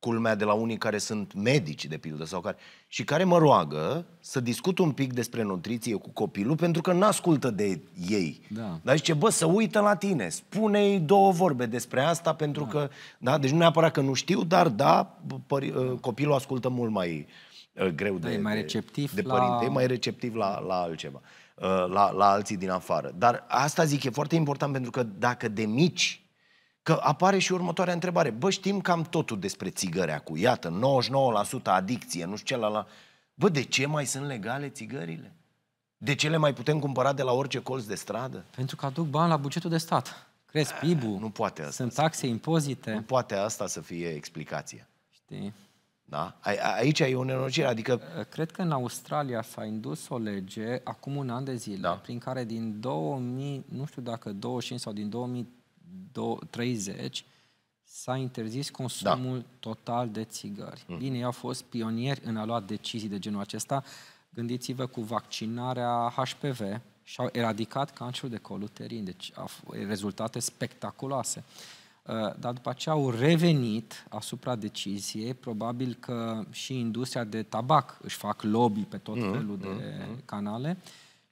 culmea de la unii care sunt medici, de pildă, sau care, și care mă roagă să discut un pic despre nutriție cu copilul, pentru că n-ascultă de ei. Da. Dar zice, bă, să uită la tine, spune-i două vorbe despre asta, pentru da. că, da, deci nu neapărat că nu știu, dar da, pări, ă, copilul ascultă mult mai ă, greu da, de, mai receptiv de, de părinte, la... e mai receptiv la, la altceva, ă, la, la alții din afară. Dar asta zic, e foarte important pentru că dacă de mici Că apare și următoarea întrebare. Bă, știm cam totul despre țigări cu Iată, 99% adicție, nu știu ce la la. Bă, de ce mai sunt legale țigările? De ce le mai putem cumpăra de la orice colț de stradă? Pentru că aduc bani la bugetul de stat. Crezi ah, pib Nu poate asta. Sunt taxe, impozite. Nu poate asta să fie explicația. Știi? Da? A, aici e o nenorocire, adică... Eh, cred că în Australia s-a indus o lege acum un an de zile, da. prin care din 2000, nu știu dacă 25 sau din 2000 30 s-a interzis consumul da. total de țigări. Mm. Bine, ei au fost pionieri în a lua decizii de genul acesta. Gândiți-vă cu vaccinarea HPV și-au eradicat cancerul de col uterin. Deci au rezultate spectaculoase. Uh, dar după aceea au revenit asupra deciziei. Probabil că și industria de tabac își fac lobby pe tot mm. felul mm. de mhm. canale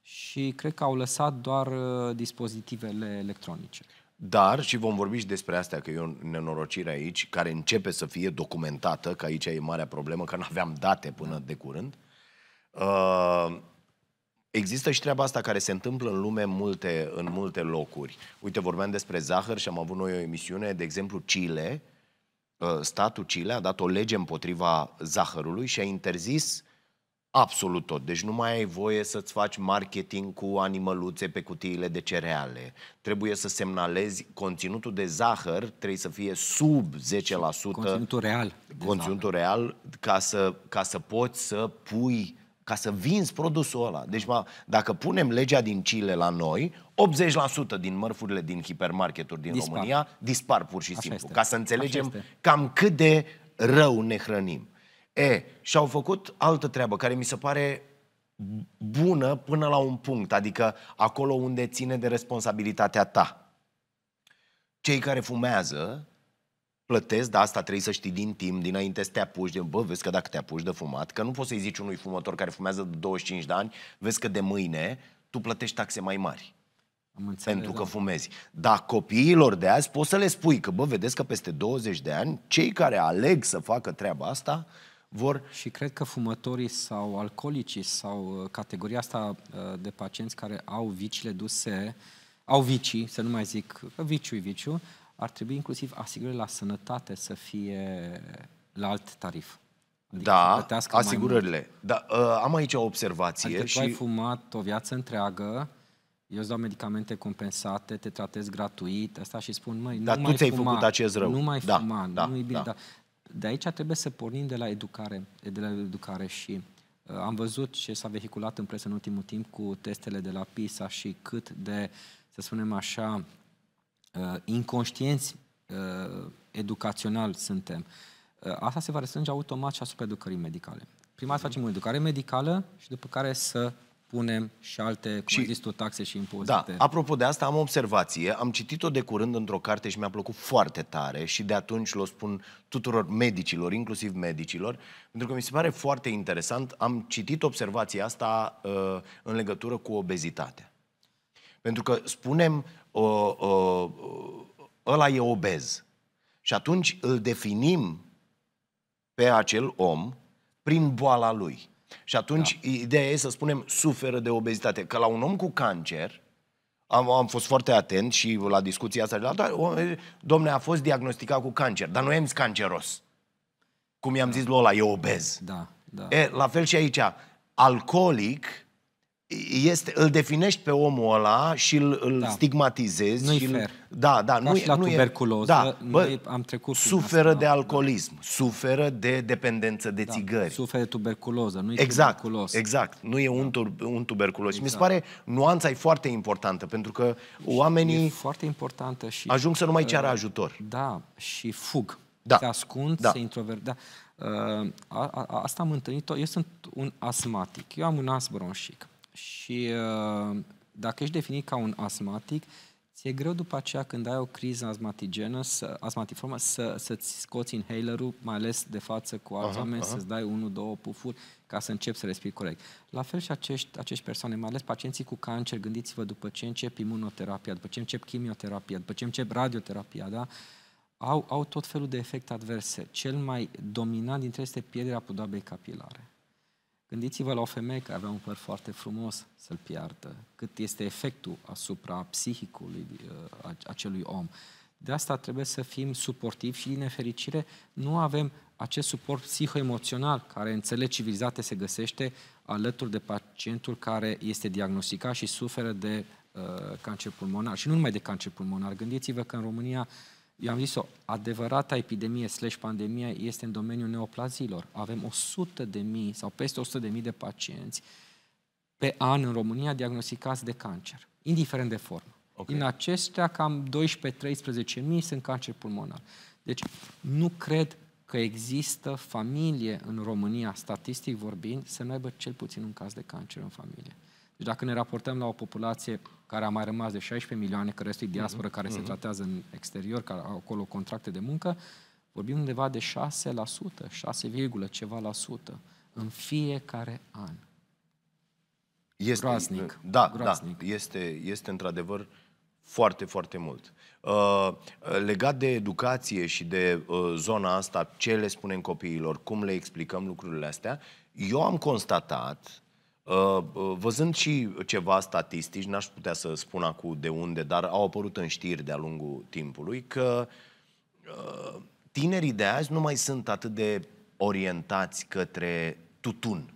și cred că au lăsat doar uh, dispozitivele electronice. Dar, și vom vorbi și despre astea, că e o nenorocire aici, care începe să fie documentată, că aici e marea problemă, că nu aveam date până de curând. Uh, Există și treaba asta care se întâmplă în lume multe, în multe locuri. Uite, vorbeam despre zahăr și am avut noi o emisiune, de exemplu, Chile, uh, statul Chile a dat o lege împotriva zahărului și a interzis absolut tot. Deci nu mai ai voie să-ți faci marketing cu animăluțe pe cutiile de cereale. Trebuie să semnalezi conținutul de zahăr, trebuie să fie sub 10%. Conținutul real. Conținutul zahăr. real ca să, ca să poți să pui ca să vinzi produsul ăla. Deci, dacă punem legea din Chile la noi, 80% din mărfurile din hipermarketuri din dispar. România dispar pur și Așa simplu. Este. Ca să înțelegem cam cât de rău ne hrănim. E, și-au făcut altă treabă care mi se pare bună până la un punct, adică acolo unde ține de responsabilitatea ta. Cei care fumează plătesc, dar asta trebuie să știi din timp, dinainte să te apuci de, bă, vezi că dacă te apuci de fumat, că nu poți să-i zici unui fumător care fumează de 25 de ani, vezi că de mâine tu plătești taxe mai mari. Am înțeles, pentru că da. fumezi. Dar copiilor de azi poți să le spui că, bă, vedeți că peste 20 de ani, cei care aleg să facă treaba asta, vor... Și cred că fumătorii sau alcoolicii sau uh, categoria asta uh, de pacienți care au vicile duse, au vicii, să nu mai zic viciu viciu, ar trebui inclusiv asigurări la sănătate să fie la alt tarif. Adică da, asigurările. Da, uh, am aici o observație. Adică și... tu ai fumat o viață întreagă, eu îți dau medicamente compensate, te tratez gratuit, asta și spun, măi, nu da, mai tu ți-ai făcut acest rău. Nu mai da, fuma, da, nu e bine. Da. Da. De aici trebuie să pornim de la educare, de la educare și uh, am văzut ce s-a vehiculat în presă în ultimul timp cu testele de la PISA și cât de, să spunem așa, uh, inconștienți uh, educațional suntem. Uh, asta se va răsânge automat și asupra educării medicale. Prima să facem o educare medicală și după care să punem și alte, cum și, zis tu, taxe și impozite. Da, apropo de asta, am o observație. Am citit-o de curând într-o carte și mi-a plăcut foarte tare și de atunci l-o spun tuturor medicilor, inclusiv medicilor, pentru că mi se pare foarte interesant. Am citit observația asta uh, în legătură cu obezitatea. Pentru că spunem, uh, uh, ăla e obez. Și atunci îl definim pe acel om prin boala lui. Și atunci da. ideea e să spunem suferă de obezitate. Că la un om cu cancer, am, am fost foarte atent și la discuția asta, la, da, domne, a fost diagnosticat cu cancer, dar nu e canceros. Cum i-am da. zis lui ăla, e obez. Da, da. E, la fel și aici, alcoolic este, îl definești pe omul ăla și îl, îl da. stigmatizezi. Nu-i și fer. Da, da, nu, e, la nu tuberculoză, da, bă, am trecut suferă asta, de alcoolism, da. suferă de dependență de da, țigări. Suferă de tuberculoză, nu e exact, tuberculos. Exact, nu e da. un, tur, un tuberculos. Exact. Mi se exact. pare nuanța e foarte importantă, pentru că și oamenii e foarte importantă și ajung să nu mai ceară uh, ajutor. Da, și fug. Da. Se ascund, da. se introvert. Da. A, uh, a, a, asta am întâlnit-o. Eu sunt un asmatic, eu am un as bronșic. Și uh, dacă ești definit ca un asmatic, ți-e greu după aceea când ai o criză asmatigenă, să, asmatiformă, să, să-ți scoți inhalerul, mai ales de față cu alți aha, oameni, aha. să-ți dai unul, două pufuri ca să începi să respiri corect. La fel și acești, acești persoane, mai ales pacienții cu cancer, gândiți-vă după ce încep imunoterapia, după ce încep chimioterapia, după ce încep radioterapia, da? Au, au tot felul de efecte adverse. Cel mai dominant dintre este pierderea pudoabei capilare. Gândiți-vă la o femeie care avea un păr foarte frumos să-l piardă, cât este efectul asupra psihicului uh, acelui om. De asta trebuie să fim suportivi și, din nefericire, nu avem acest suport psihoemoțional care în cele civilizate se găsește alături de pacientul care este diagnosticat și suferă de uh, cancer pulmonar. Și nu numai de cancer pulmonar. Gândiți-vă că în România uh, eu am zis-o, adevărata epidemie slash pandemie este în domeniul neoplazilor. Avem 100 de mii sau peste 100 de mii de pacienți pe an în România diagnosticați de cancer, indiferent de formă. Okay. Din acestea, cam 12-13 mii sunt cancer pulmonar. Deci, nu cred că există familie în România, statistic vorbind, să nu aibă cel puțin un caz de cancer în familie. Deci dacă ne raportăm la o populație care a mai rămas de 16 milioane, mhm, care este diaspora uh-huh. care uh-huh. se mhm. tratează în exterior, care au acolo contracte de muncă, vorbim undeva de 6%, 6, ceva la sută în fiecare an. Este, groaznic. Da, da groaznic. da, este, este într-adevăr foarte, foarte mult. Uh, legat de educație și de uh, zona asta, ce le spunem copiilor, cum le explicăm lucrurile astea, eu am constatat Uh, uh, văzând și ceva statistici, n-aș putea să spun acum de unde, dar au apărut în știri de-a lungul timpului că uh, tinerii de azi nu mai sunt atât de orientați către tutun.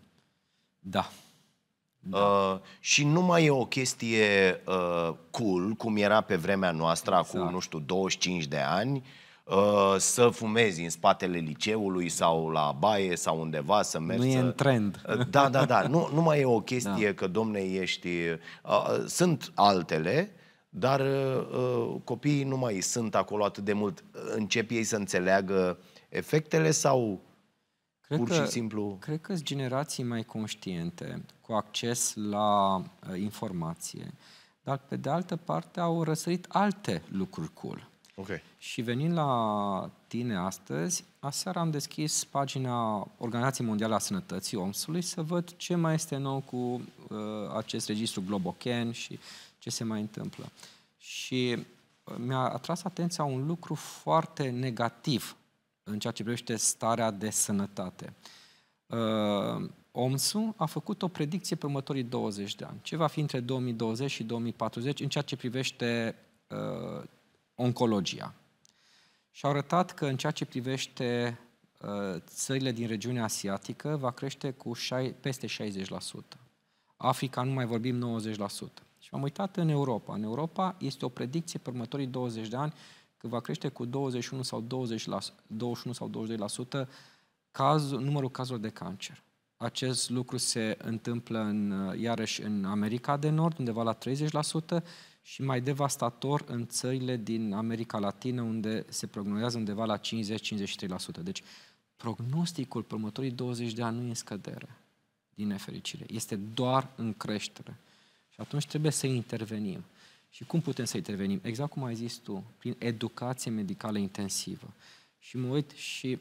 Da. Da. Uh, și nu mai e o chestie uh, cool, cum era pe vremea noastră, exact. acum, nu știu, 25 de ani, Uh, să fumezi în spatele liceului sau la baie sau undeva să mergi. Nu e în trend. Uh, da, da, da. Nu, nu mai e o da. chestie da. că, domne, ești... Uh, sunt altele, dar copiii nu mai sunt acolo atât de mult. Încep ei să înțeleagă efectele sau cred pur că, și simplu... Cred că sunt generații mai conștiente, cu acces la informație, dar pe de altă parte au răsărit alte lucruri cool Okay. Și venind la tine astăzi, aseară am deschis pagina Organizației Mondiale a Sănătății, OMS-ului, să văd ce mai este nou cu uh, acest registru Globocan și ce se mai întâmplă. Și uh, mi-a atras atenția un lucru foarte negativ în ceea ce privește starea de sănătate. Uh, OMSU a făcut o predicție pe următorii 20 de ani. Ce va fi între 2020 și 2040 în ceea ce privește uh, oncologia. Și au arătat că în ceea ce privește uh, țările din regiunea asiatică va crește cu peste 60%. Africa, nu mai vorbim 90%. Și am uitat în Europa. În Europa este o predicție pe următorii 20 de ani că va crește cu 21 sau, 20 la, 21 sau 22% caz, numărul cazurilor de cancer. Acest lucru se întâmplă în, uh, iarăși în America de Nord, undeva la 30%, și mai devastator în țările din America Latină, unde se prognozează undeva la 50-53%. Deci, prognosticul următorii 20 de ani nu e în scădere, din nefericire. Este doar în creștere. Și atunci trebuie să intervenim. Și cum putem să intervenim? Exact cum ai zis tu, prin educație medicală intensivă. Și mă uit și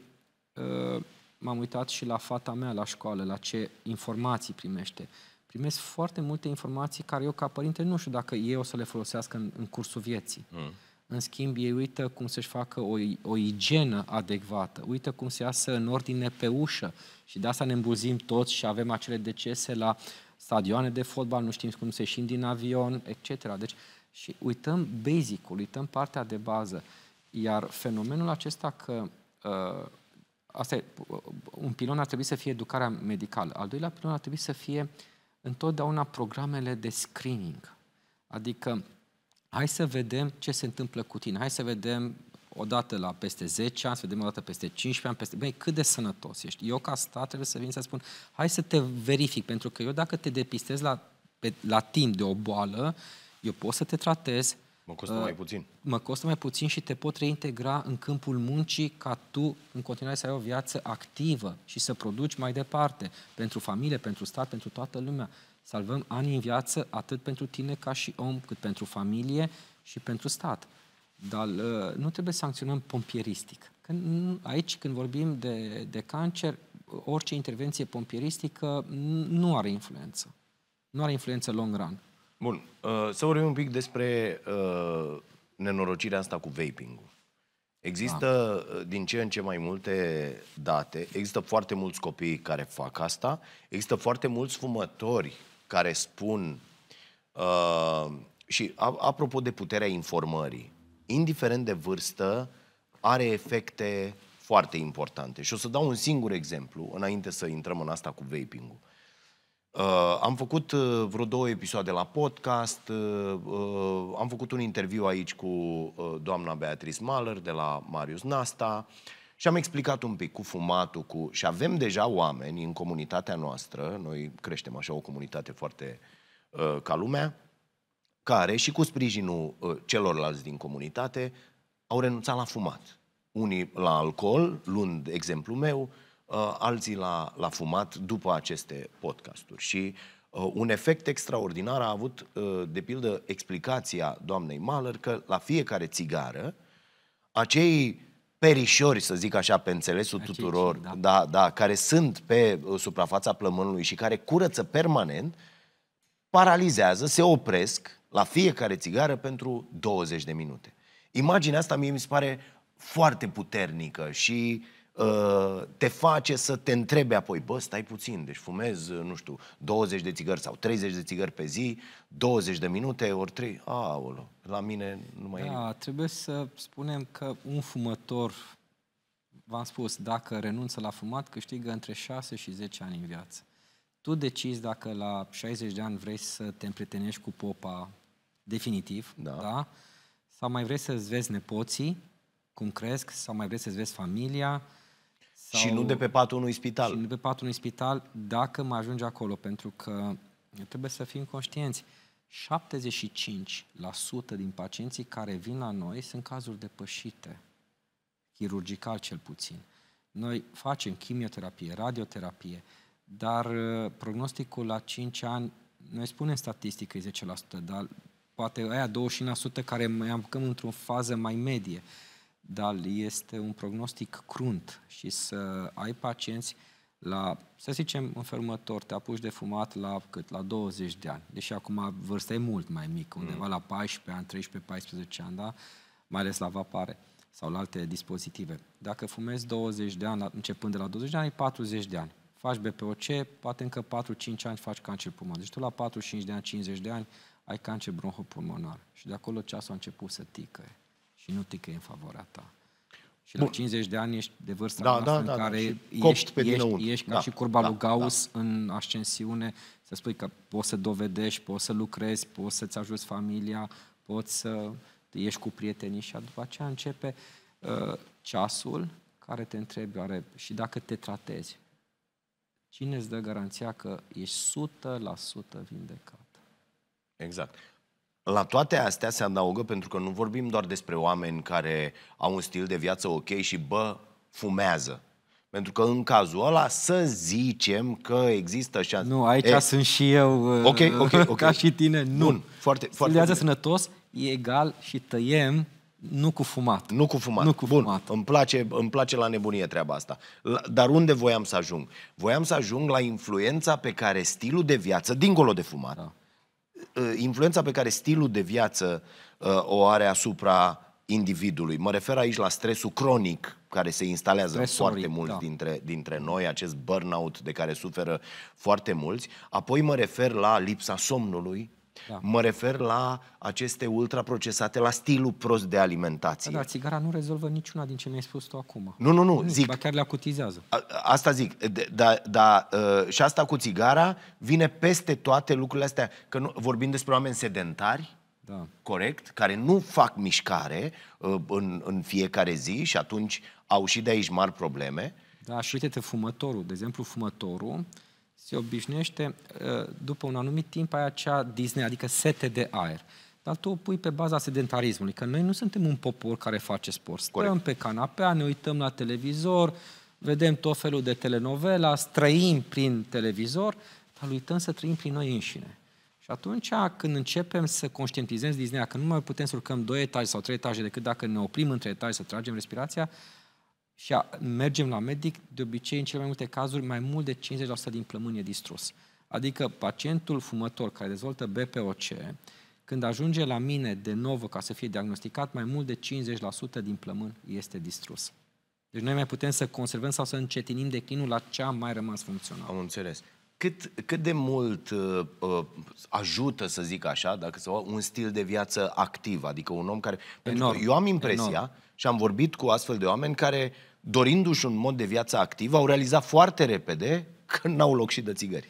uh, m-am uitat și la fata mea la școală, la ce informații primește. Uh, primesc foarte multe informații care eu, ca părinte, nu știu dacă ei o să le folosească în, în cursul vieții. Mm. În schimb, ei uită cum să-și facă o, o igienă adecvată, uită cum să iasă în ordine pe ușă. Și de asta ne îmbuzim toți și avem acele decese la stadioane de fotbal, nu știm cum să ieșim din avion, etc. Deci, și uităm basic-ul, uităm partea de bază. Iar fenomenul acesta că uh, asta e, uh, un pilon ar trebui să fie educarea medicală, al doilea pilon ar trebui să fie uh, întotdeauna programele de screening. Adică, hai să vedem ce se întâmplă cu tine, hai să vedem odată la peste 10 ani, să vedem odată peste 15 ani, peste... Băi, cât de sănătos ești. Eu ca stat trebuie să vin să spun, hai să te verific, pentru că eu dacă te depistez la, pe, la timp de o boală, eu pot să te tratez, Mă costă uh, mai puțin. Mă costă mai puțin și te pot reintegra în câmpul muncii ca tu în continuare să ai o viață activă și să produci mai departe pentru familie, pentru stat, pentru toată lumea. Salvăm ani în viață atât pentru tine ca și om, cât pentru familie și pentru stat. Dar uh, nu trebuie să sancționăm pompieristic. Când, aici, când vorbim de, de cancer, orice intervenție pompieristică uh, nu are influență. Nu are influență long run. Bun. Uh, să vorbim un pic despre uh, nenorocirea asta cu vaping-ul. Există da. Uh, din ce în ce mai multe date, există foarte mulți copii care fac asta, există foarte mulți fumători care spun, uh, și apropo de puterea informării, indiferent de vârstă, are efecte foarte importante. Și o să dau un singur exemplu, înainte să intrăm în asta cu vaping-ul. Uh, Uh, am făcut uh, vreo două episoade la podcast, uh, uh, am făcut un interviu aici cu uh, doamna Beatrice Mahler de la Marius Nasta și am explicat un pic cu fumatul, cu... și avem deja oameni în comunitatea noastră, noi creștem așa o comunitate foarte uh, ca lumea, care și cu sprijinul uh, celorlalți din comunitate au renunțat la fumat. Unii la alcool, luând exemplu meu, uh, Uh, alții la la fumat după aceste podcasturi. Și uh, un efect extraordinar a avut, uh, de pildă, explicația doamnei Mahler că la fiecare țigară, acei perișori, să zic așa, pe înțelesul acei tuturor, da. Da, da, care sunt pe uh, suprafața plămânului și care curăță permanent, paralizează, se opresc la fiecare țigară pentru 20 de minute. Imaginea asta mie mi se pare foarte puternică și Uh, te face să te întrebe apoi, bă, stai puțin, deci fumez, uh, nu știu, 20 de țigări sau 30 de țigări pe zi, 20 de minute, ori 3, aolo, la mine nu mai da, e trebuie să spunem că un fumător, v-am spus, dacă renunță la fumat, câștigă între 6 și 10 ani în viață. Tu decizi dacă la 60 de ani vrei să te împrietenești cu popa definitiv, da? da? Sau mai vrei să-ți vezi nepoții, cum cresc, sau mai vrei să-ți vezi familia, sau, și nu de pe patul unui spital. Și nu de pe patul unui spital, dacă mă ajunge acolo, pentru că trebuie să fim conștienți. 75% din pacienții care vin la noi sunt cazuri depășite, chirurgical cel puțin. Noi facem chimioterapie, radioterapie, dar uh, prognosticul la 5 ani, noi spunem statistică e 10%, dar poate aia 25% care mai am într-o fază mai medie dar este un prognostic crunt și să ai pacienți la, să zicem, următor, te apuci de fumat la cât? La 20 de ani. Deși acum vârsta e mult mai mică, undeva mm. la 14 ani, 13, 14 ani, da? Mai ales la vapare sau la alte dispozitive. Dacă fumezi 20 de ani, începând de la 20 de ani, ai 40 de ani. Faci BPOC, poate încă 4-5 ani faci cancer pulmonar. Deci tu la 45 de ani, 50 de ani, ai cancer bronhopulmonar. Și de acolo ceasul a început să ticăie și nu te în favoarea ta. Și Bun. la 50 de ani ești de vârsta da, da, în da, da care da, ești, pe ești, ești ca da, și curba da, lui da. Gauss da. în ascensiune, să spui că poți să dovedești, poți să lucrezi, poți să-ți ajuți familia, poți să ești cu prietenii și după aceea începe uh, ceasul care te întrebi oare și dacă te tratezi, cine îți dă garanția că ești 100% vindecat? Exact. La toate astea se adaugă, pentru că nu vorbim doar despre oameni care au un stil de viață ok și, bă, fumează. Pentru că în cazul ăla să zicem că există așa... Nu, aici e... sunt și eu uh, okay, okay, okay. ca și tine. Nu. Bun, foarte, foarte Stil de sănătos e egal și tăiem nu cu fumat. Nu cu fumat. Nu cu Bun, fumat. Îmi, place, îmi place la nebunie treaba asta. dar unde voiam să ajung? Voiam să ajung la influența pe care stilul de viață, dincolo de fumat, da Uh, influența pe care stilul de viață uh, o are asupra individului. Mă refer aici la stresul cronic care se instalează Stresorii, foarte mult da. dintre, dintre noi, acest burnout de care suferă foarte mulți. Apoi mă refer la lipsa somnului, da. Mă refer la aceste ultraprocesate, la stilul prost de alimentație. Da, da țigara nu rezolvă niciuna din ce mi-ai spus tu acum. Nu, nu, nu. nu zic, chiar le acutizează. A, asta zic. Da, da, uh, și asta cu țigara vine peste toate lucrurile astea. Că nu, vorbim despre oameni sedentari, da. corect, care nu fac mișcare uh, în, în fiecare zi și atunci au și de aici mari probleme. Da, și uite-te, fumătorul. De exemplu, fumătorul se obișnuiește uh, după un anumit timp aia acea Disney, adică sete de aer. Dar tu o pui pe baza sedentarismului, că noi nu suntem un popor care face sport. Stăm Corect. pe canapea, ne uităm la televizor, vedem tot felul de telenovela, străim prin televizor, dar uităm să trăim prin noi înșine. Și atunci când începem să conștientizăm Disney că nu mai putem să urcăm două etaje sau trei etaje decât dacă ne oprim între etaje să tragem respirația, și a, mergem la medic, de obicei, în cele mai multe cazuri, mai mult de 50% din plămâni e distrus. Adică pacientul fumător care dezvoltă BPOC, când ajunge la mine de novă ca să fie diagnosticat, mai mult de 50% din plămân este distrus. Deci noi mai putem să conservăm sau să încetinim declinul la cea mai rămas funcțional. Am înțeles. Cât, cât de mult uh, uh, ajută, să zic așa, dacă să un stil de viață activ, adică un om care... Enorm, pentru că eu am impresia enorm. și am vorbit cu astfel de oameni care, dorindu-și un mod de viață activ, au realizat foarte repede că n-au loc și de țigări.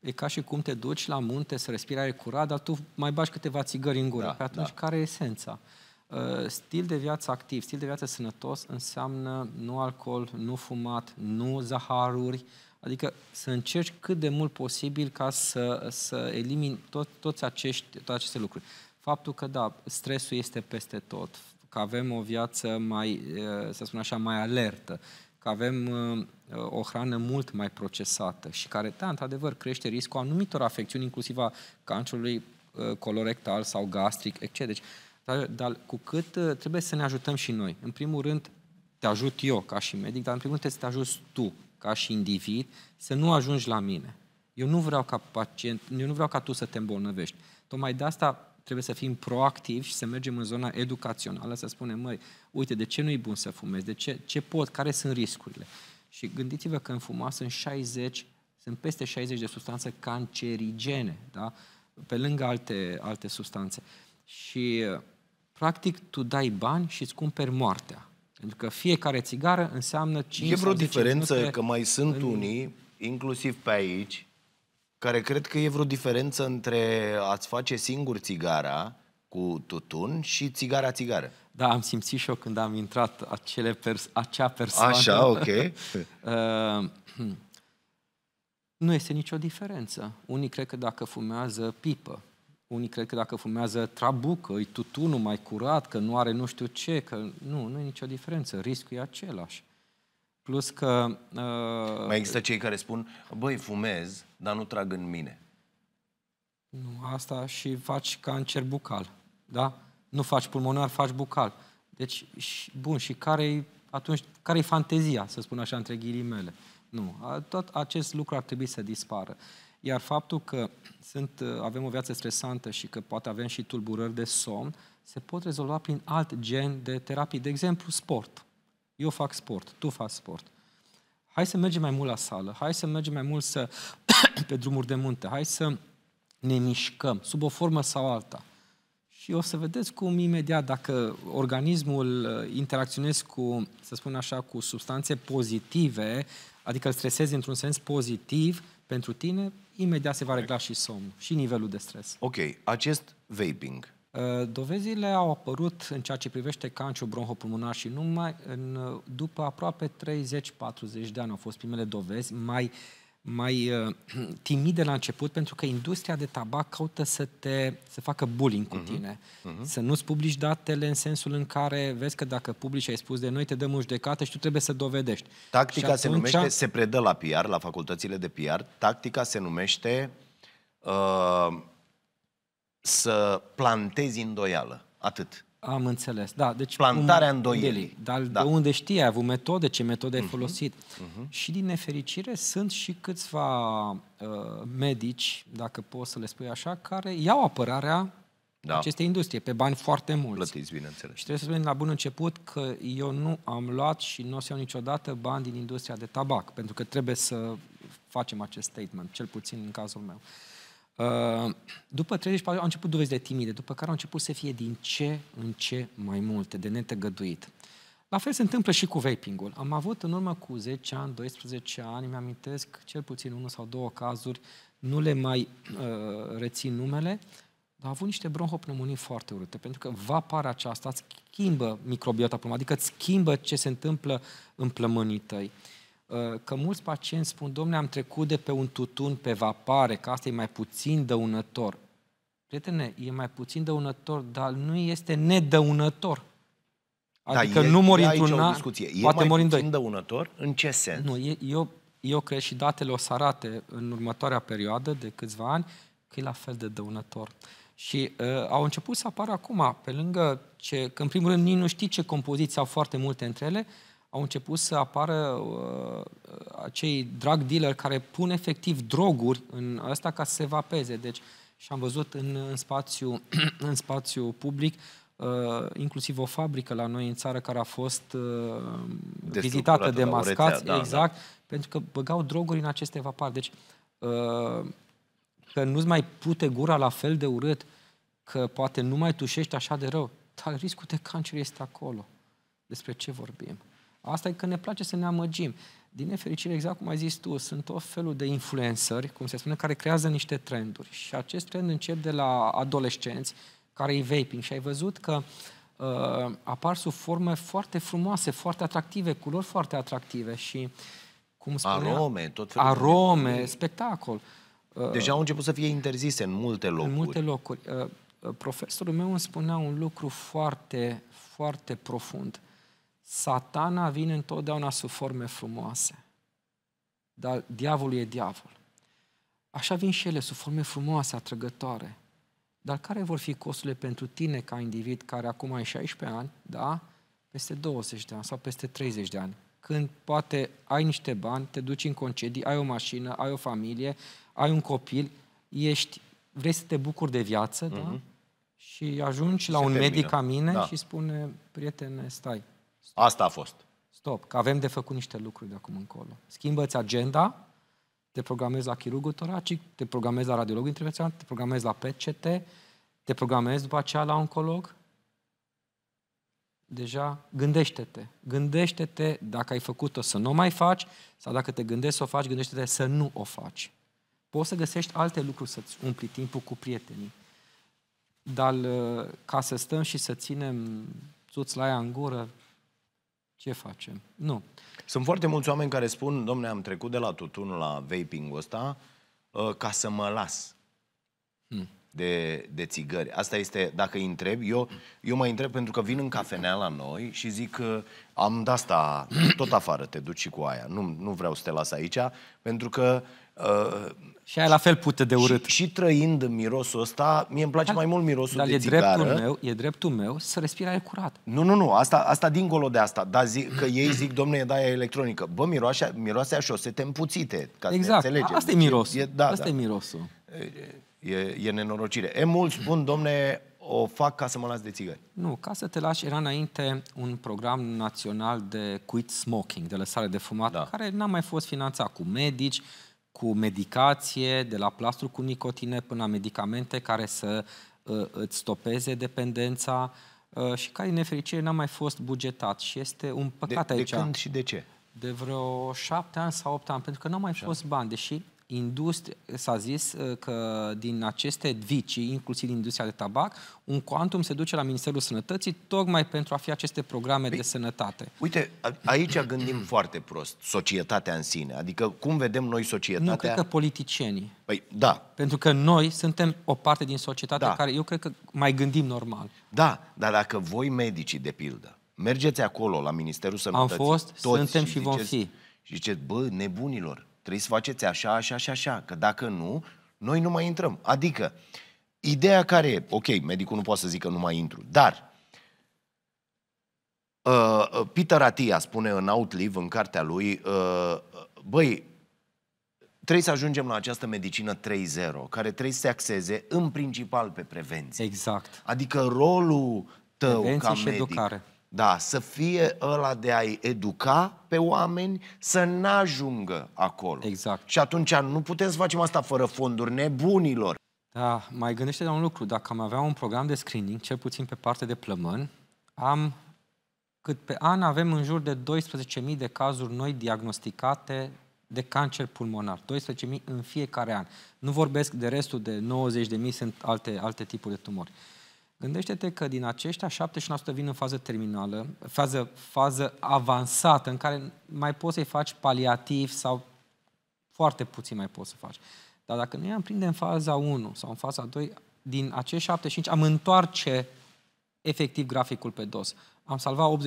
E ca și cum te duci la munte să respiri aer curat, dar tu mai bași câteva țigări în gură. Da, pe atunci, da. care e esența? Uh, stil de viață activ, stil de viață sănătos înseamnă nu alcool, nu fumat, nu zaharuri, uh, Adică să încerci cât de mult posibil ca să, să elimini tot, toți acești, toate aceste lucruri. Faptul că, da, stresul este peste tot, că avem o viață mai, eh, să spun așa, mai alertă, că avem eh, o hrană mult mai procesată și care, da, într-adevăr, crește riscul anumitor afecțiuni, inclusiv a cancerului eh, colorectal sau gastric, etc. Deci, dar, dar cu cât trebuie să ne ajutăm și noi. În primul rând, te ajut eu ca și medic, dar în primul rând trebuie să te ajut tu ca și individ, să nu ajungi la mine. Eu nu vreau ca pacient, eu nu vreau ca tu să te îmbolnăvești. Tocmai de asta trebuie să fim proactivi și să mergem în zona educațională, să spunem, măi, uite, de ce nu-i bun să fumezi? De ce, ce pot? Care sunt riscurile? Și gândiți-vă că în fumat sunt 60, sunt peste 60 de substanțe cancerigene, da? pe lângă alte, alte substanțe. Și practic tu dai bani și îți cumperi moartea. Pentru că fiecare țigară înseamnă 5 E vreo diferență că mai sunt în... unii, inclusiv pe aici, care cred că e vreo diferență între a-ți face singur țigara cu tutun și țigara țigară. Da, am simțit și eu când am intrat acele pers- acea persoană. Așa, ok. uh, nu este nicio diferență. Unii cred că dacă fumează pipă, unii cred că dacă fumează trabucă, e tutunul mai curat, că nu are nu știu ce, că nu, nu e nicio diferență, riscul e același. Plus că... Uh, mai există cei care spun, băi, fumez, dar nu trag în mine. Nu, asta și faci cancer bucal, da? Nu faci pulmonar, faci bucal. Deci, și, bun, și care-i atunci, care-i fantezia, să spun așa, între ghilimele? Nu, tot acest lucru ar trebui să dispară. Uh, iar faptul că sunt, uh, avem o viață stresantă și că poate avem și tulburări de somn, se pot rezolva prin alt gen de terapii. De exemplu, sport. Eu fac sport, tu faci sport. Hai să mergem mai mult la sală, hai să mergem mai mult să, pe drumuri de munte, hai să ne mișcăm, sub o formă sau alta. Și o să vedeți cum imediat, dacă organismul uh, interacționează cu, să spun așa, cu substanțe pozitive, adică îl stresezi într-un sens pozitiv pentru tine, imediat se va regla și somnul și nivelul de stres. Ok, acest vaping. Uh, dovezile au apărut în ceea ce privește cancerul bronhopulmonar și numai în, uh, după aproape 30-40 de ani au fost primele dovezi mai uh, mai uh, timide la început, pentru că industria de tabac caută să te să facă bullying cu mhm. tine, uh-huh. Uh-huh. să nu-ți publici datele în sensul în care vezi că dacă publici ai spus de noi, te dăm o judecată și tu trebuie să dovedești. Tactica atunci... se numește, se predă la PR, la facultățile de PR, tactica se numește uh, să plantezi îndoială, atât. Am înțeles, da. Deci Plantarea în îndoielii. Dar da. de unde știi, ai avut metode, ce metode uh-huh. ai mhm. folosit. Uh-huh. Și din nefericire sunt și câțiva uh, medici, dacă poți să le spui așa, care iau apărarea da. acestei industrie, pe bani foarte mulți. Plătiți, bineînțeles. Și trebuie să spunem la bun început că eu nu am luat și nu o să iau niciodată bani din industria de tabac, pentru că trebuie să facem acest statement, cel puțin în cazul meu. Uh, Uh, după 30 au început dovezile timide, după care au început să fie din ce în ce mai multe, de netăgăduit. La fel se întâmplă și cu vapingul. Am avut în urmă cu 10 ani, 12 ani, mi-amintesc cel puțin unul sau două cazuri, nu le mai uh, rețin numele, dar au avut niște bronhopneumonii foarte urâte, pentru că vapara aceasta schimbă microbiota pulmonară, adică schimbă ce se întâmplă în plămânii tăi. Uh, Uh, că mulți pacienți spun, domne, am trecut de pe un tutun pe vapare, că asta e mai puțin dăunător. Prietene, e mai puțin dăunător, dar nu este nedăunător. Da, adică da, e, nu mor într-un an, discuție. E poate mai mori în doi. dăunător? În ce sens? Nu, eu, eu cred și datele o să arate în următoarea perioadă de câțiva ani că e la fel de dăunător. Și uh, au început să apară acum, pe lângă ce, că în primul rând nici nu știi ce compoziții au foarte multe între ele, uh, au început să apară uh, acei drug dealer care pun efectiv droguri în asta ca să se vapeze. Deci, și am văzut în, în, spațiu, în spațiu public uh, inclusiv o fabrică la noi în țară care a fost uh, vizitată de mascați, da, exact, da. pentru că băgau droguri în aceste vapare. Deci, uh, că nu-ți mai pute gura la fel de urât, că poate nu mai tușești așa de rău, dar riscul de cancer este acolo. Despre ce vorbim? Asta e că ne place să ne amăgim. Din nefericire, exact cum ai zis tu, sunt tot felul de influențări, cum se spune, care creează niște trenduri. Și acest trend încep de la adolescenți, care e vaping. Și ai văzut că uh, apar sub forme foarte frumoase, foarte atractive, culori foarte atractive și, cum spunea, arome, tot felul arome, de... spectacol. Uh, Deja au început să fie interzise în multe locuri. În multe locuri. Uh, uh profesorul meu îmi spunea un lucru foarte, foarte profund. Satana vine întotdeauna sub forme frumoase. Dar diavolul e diavol. Așa vin și ele, sub forme frumoase, atrăgătoare. Dar care vor fi costurile pentru tine ca individ care acum ai 16 ani, da? Peste 20 de ani sau peste 30 de ani. Când poate ai niște bani, te duci în concedii, ai o mașină, ai o familie, ai un copil, ești, vrei să te bucuri de viață, mm-hmm. da? Mhm. Și ajungi la Se un termină. medic ca mine da. și spune, prietene, stai, Asta a fost. Stop, că avem de făcut niște lucruri de acum încolo. Schimbă-ți agenda, te programezi la chirurgul toracic, te programezi la radiolog intervențional, te programezi la PCT, te programezi după aceea la oncolog. Deja gândește-te. Gândește-te dacă ai făcut-o să nu mai faci sau dacă te gândești să o faci, gândește-te să nu o faci. Poți să găsești alte lucruri să-ți umpli timpul cu prietenii. Dar uh, ca să stăm și să ținem tuți la ea în gură, ce facem? Nu. Sunt foarte mulți oameni care spun, domne, am trecut de la tutun la vaping ăsta uh, ca să mă las hmm. de, de țigări. Asta este, dacă îi întreb, eu, eu mă întreb pentru că vin în cafenea la noi și zic, că am de asta tot afară, te duci și cu aia. Nu, nu vreau să te las aici, pentru că și ai la fel pute de urât. Și, și trăind mirosul ăsta, mie îmi place dar, mai mult mirosul dar de e țigară. Dreptul meu, e dreptul meu să respiri aer curat. Nu, nu, nu, asta, asta dincolo de asta. Dar zi, că ei zic, domnule, e de aia electronică. Bă, miroase, miroase a șosete împuțite, ca exact. să înțelegem. Asta e miros. E, da, asta da. e mirosul. E, e, e nenorocire. E mult spun, domne, o fac ca să mă las de țigări. Nu, ca să te lași, era înainte un program național de quit smoking, de lăsare de fumat, da. care n-a mai fost finanțat cu medici, cu medicație, de la plastru cu nicotine până la medicamente care să uh, îți stopeze dependența uh, și care, în nefericire, n-a mai fost bugetat. Și este un păcat de, aici. De când și de ce? De vreo șapte ani sau opt ani, pentru că n-au mai Așa. fost bani, deși industrie, s-a zis uh, că din aceste vicii, inclusiv din industria de tabac, un quantum se duce la Ministerul Sănătății tocmai pentru a fi aceste programe de păi, sănătate. Uite, aici gândim foarte prost societatea în sine. Adică cum vedem noi societatea... Nu, cred că politicienii. Păi, da. Pentru că noi suntem o parte din societate da. care eu cred că mai gândim normal. Da, dar dacă voi medicii, de pildă, mergeți acolo la Ministerul Sănătății... Am fost, toți, suntem și, și vom ziceți, fi. Și ziceți, bă, nebunilor, Trebuie să faceți așa, așa și așa, că dacă nu, noi nu mai intrăm. Adică, ideea care e, ok, medicul nu poate să zică nu mai intru, dar uh, uh Peter Atia spune în Outlive, în cartea lui, uh, uh băi, trebuie să ajungem la această medicină 3.0, care trebuie să se axeze în principal pe prevenție. Exact. Adică rolul tău Prevenție ca medic, educare. Da, să fie ăla de a-i educa pe oameni să n-ajungă acolo. Exact. Și atunci nu putem să facem asta fără fonduri nebunilor. Da, mai gândește la un lucru. Dacă am avea un program de screening, cel puțin pe parte de plămân, am cât pe an avem în jur de 12.000 de cazuri noi diagnosticate de cancer pulmonar. 12.000 în fiecare an. Nu vorbesc de restul de 90.000, sunt alte, alte tipuri de tumori. Gândește-te că din aceștia 70% vin în fază terminală, fază, fază avansată, în care mai poți să-i faci paliativ sau foarte puțin mai poți să faci. Dar dacă noi am prinde în faza 1 sau în faza 2, din acești 75 am întoarce efectiv graficul pe dos. Am salvat 85-90%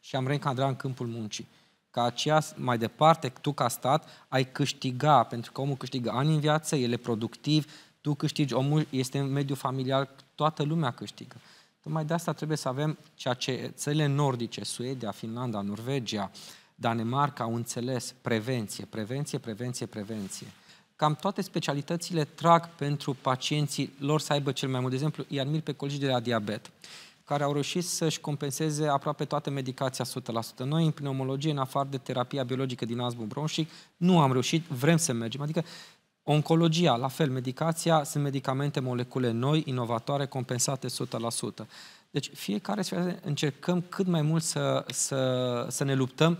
și am reîncadrat în câmpul muncii. Ca aceea, mai departe, tu ca stat, ai câștiga, pentru că omul câștigă ani în viață, el e productiv, tu câștigi, omul este în mediul familial, toată lumea câștigă. Tocmai de asta trebuie să avem ceea ce țările nordice, Suedia, Finlanda, Norvegia, Danemarca au înțeles prevenție, prevenție, prevenție, prevenție. Cam toate specialitățile trag pentru pacienții lor să aibă cel mai mult. De exemplu, îi admir pe colegii de la diabet, care au reușit să-și compenseze aproape toată medicația 100%. Noi, în pneumologie, în afară de terapia biologică din asbun bronșic, nu am reușit, vrem să mergem. Adică Oncologia, la fel, medicația, sunt medicamente, molecule noi, inovatoare, compensate 100%. Deci fiecare încercăm cât mai mult să, să, să ne luptăm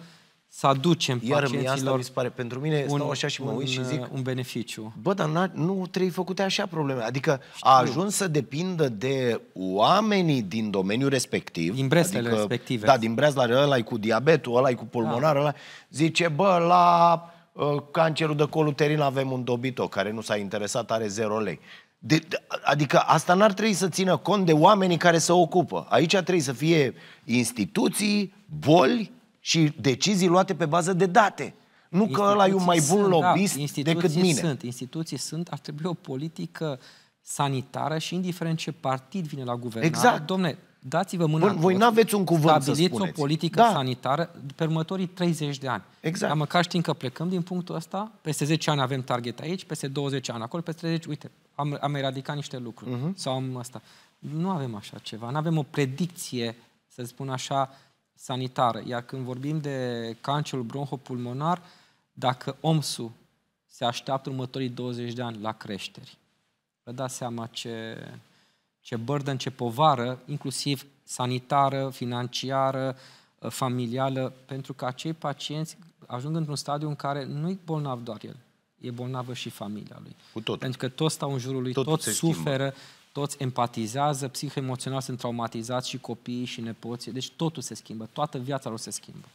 să aducem Iar pacienților asta mi pare, pentru mine un, stau așa și mă un, și zic un beneficiu. Bă, dar nu trebuie făcute așa probleme. Adică Știu. a ajuns să depindă de oamenii din domeniul respectiv. Din breslele adică, respective. Da, din breslele ăla cu diabetul, ăla cu pulmonar, da. ăla. Zice, bă, la Ă, cancerul de coluterin avem un dobito care nu s-a interesat, are 0 lei. De, adică asta n-ar trebui să țină cont de oamenii care se ocupă. Aici trebuie să fie instituții, boli și decizii luate pe bază de date. Nu că ăla e un mai bun sunt, lobbyist da, instituții decât mine. Sunt, instituții sunt, ar trebui o politică sanitară și indiferent ce partid vine la guvernare. Exact. Domne, dați-vă mâna Bun, Voi nu aveți un cuvânt să spuneți. o politică da. sanitară pe următorii 30 de ani. Exact. Dar măcar știm că plecăm din punctul ăsta, peste 10 ani avem target aici, peste 20 ani acolo, peste 30, uite, am, am eradicat niște lucruri. Uh-huh. Sau am asta. Nu avem așa ceva. Nu avem o predicție, să spun așa, sanitară. Iar când vorbim de cancerul bronhopulmonar, dacă OMSU se așteaptă următorii 20 de ani la creșteri, vă dați seama ce, ce bărdă, ce povară, inclusiv sanitară, financiară, ă, familială, pentru că acei pacienți ajung într-un stadiu în care nu-i bolnav doar el, e bolnavă și familia lui. Cu tot. Pentru că toți stau în jurul lui, tot toți suferă, schimbă. toți empatizează, psihoemoțional sunt traumatizați și copiii și nepoții, deci totul se schimbă, toată viața lor se schimbă.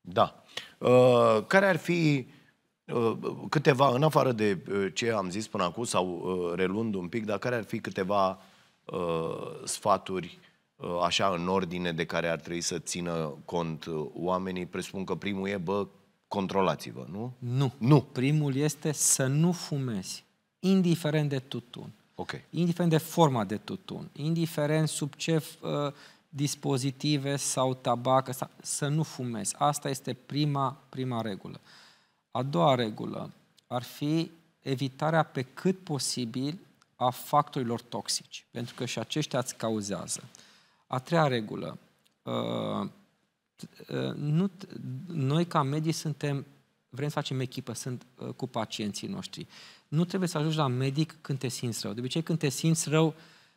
Da. Uh, care ar fi Uh, câteva, în afară de uh, ce am zis până acum sau uh, relund un pic, dar care ar fi câteva sfaturi așa în ordine de care ar trebui să țină cont oamenii? Presupun că primul e, bă, controlați-vă, nu? Nu. Nu. Primul este să nu fumezi, indiferent de tutun. Okay. Indiferent de forma de tutun, indiferent sub ce uh, dispozitive sau tabac, să nu fumezi. Asta este prima, prima regulă. Uh, a doua regulă ar fi evitarea pe cât posibil a factorilor toxici, pentru că și aceștia îți cauzează. A treia regulă, uh, uh, nu, noi ca medii suntem, vrem să facem echipă sunt uh, cu pacienții noștri. Nu trebuie să ajungi la medic când te simți rău. De obicei, când te simți rău,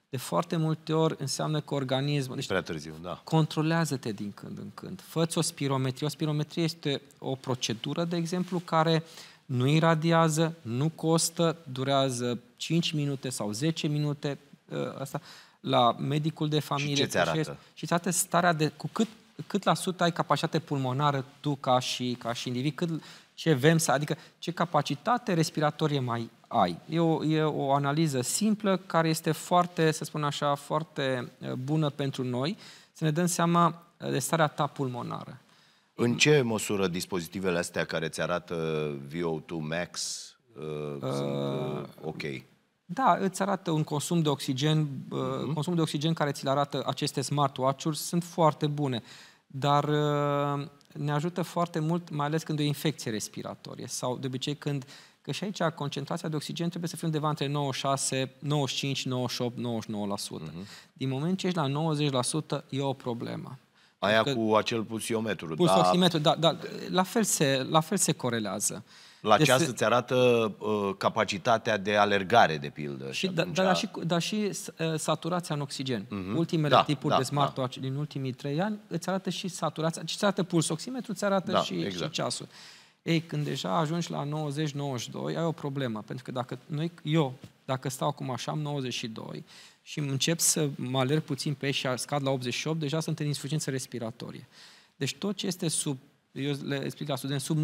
de foarte multe ori înseamnă că organismul... Deci, Prea târziu, da. Controlează-te din când în când. Fă-ți o spirometrie. O spirometrie este o procedură, de exemplu, care nu iradiază, nu costă, durează 5 minute sau 10 minute ă, asta, la medicul de familie. Și ce ți arată? Și ți starea de... Cu cât, cât la sută ai capacitate pulmonară tu ca și, ca și individ, cât, ce vem să... Adică ce capacitate respiratorie mai ai. E o, e o analiză simplă care este foarte, să spun așa, foarte eh, bună pentru noi să ne dăm seama eh, de starea ta pulmonară. În ce măsură dispozitivele astea care ți arată eh, VO2 max uh, uh, sunt ok? Da, îți arată un consum de oxigen, uh, uh-huh. Mhm. consum de oxigen care ți-l arată aceste smartwatch-uri, sunt foarte bune, dar uh, ne ajută foarte mult, mai ales când e o infecție respiratorie sau de obicei când uh, că și aici concentrația de oxigen trebuie să fie undeva între 96, 95, 98, 99%. Uh-huh. Din moment ce ești la 90%, e o problemă. Aia că cu acel pulsiometru. Pulsioximetru, da, da, da la, fel se, la fel se corelează. La deci, ceas îți arată uh, capacitatea de alergare, de pildă. Și, și da, da, Dar și, da, și uh, saturația în oxigen. Uh-huh. Ultimele da, tipuri da, de da. smartwatch da. din ultimii trei ani îți arată și saturația, îți arată pulsoximetru, îți arată da, și, exact. și ceasul. Ei, când deja ajungi la 90-92, ai o problemă. Pentru că dacă noi, eu, dacă stau acum așa, am 92 și încep să mă alerg puțin pe și scad la 88, deja sunt în insuficiență respiratorie. Deci tot ce este sub, eu le explic la studenți, sub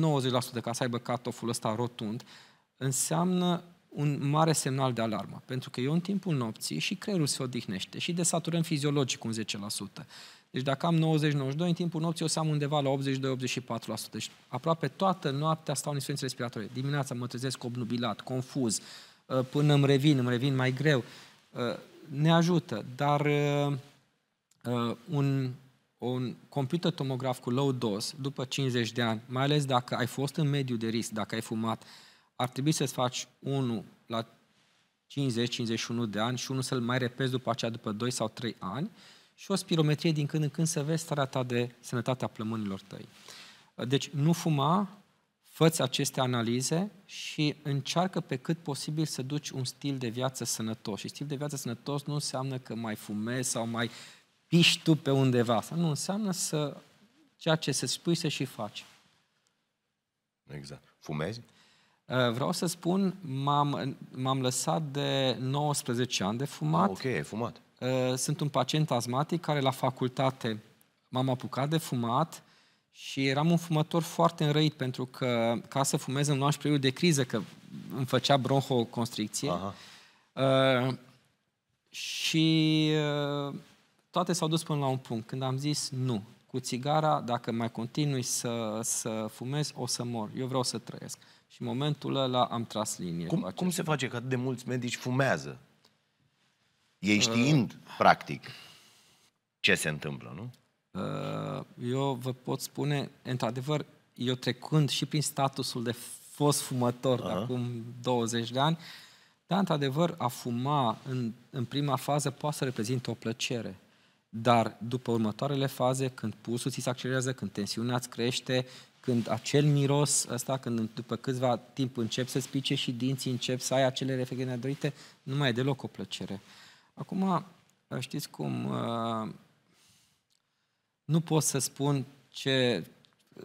90% ca să aibă catoful ăsta rotund, înseamnă un mare semnal de alarmă, pentru că eu în timpul nopții și creierul se odihnește și desaturăm fiziologic un deci dacă am 90-92, în timpul nopții o să am undeva la 82-84%. Deci aproape toată noaptea stau în insuficiență respiratorie. Dimineața mă trezesc obnubilat, confuz, uh, până îmi revin, îmi revin mai greu. Uh, ne ajută, dar uh, un, un computer tomograf cu low dose, după 50 de ani, mai ales dacă ai fost în mediu de risc, dacă ai fumat, ar trebui să-ți faci unul la 50-51 de ani și unul să-l mai repezi după aceea după 2 sau 3 ani și o spirometrie din când în când să vezi starea ta de sănătatea plămânilor tăi. Deci nu fuma, făți aceste analize și încearcă pe cât posibil să duci un stil de viață sănătos. Și stil de viață sănătos nu înseamnă că mai fumezi sau mai piști tu pe undeva. nu înseamnă să ceea ce se spui să și faci. Exact. Fumezi? Uh, vreau să spun, m-am, m-am lăsat de 19 ani de fumat. Ah, ok, fumat. Uh, sunt un pacient astmatic care la facultate m-am apucat de fumat și eram un fumător foarte înrăit pentru că ca să fumez în luam de criză, că îmi făcea bronhoconstricție. Aha. Uh, și uh, toate s-au dus până la un punct când am zis nu, cu țigara, dacă mai continui să, să fumez, o să mor. Eu vreau să trăiesc. Și în momentul ăla am tras linie. Cum, cum se face că de mulți medici fumează? Ei uh. știind, uh, practic, ce se întâmplă, nu? Uh, eu vă pot spune, într-adevăr, eu trecând și prin statusul de fost fumător uh-huh. de acum 20 de ani, dar, într-adevăr, a fuma în, în prima fază poate să reprezinte o plăcere. Dar după următoarele faze, când pulsul ți se accelerează, când tensiunea îți crește, când acel miros ăsta, când după câțiva timp încep să spice și dinții încep să ai acele reflexe nedorite, nu mai e deloc o plăcere. Acum, uh, știți cum, uh, nu pot să spun ce,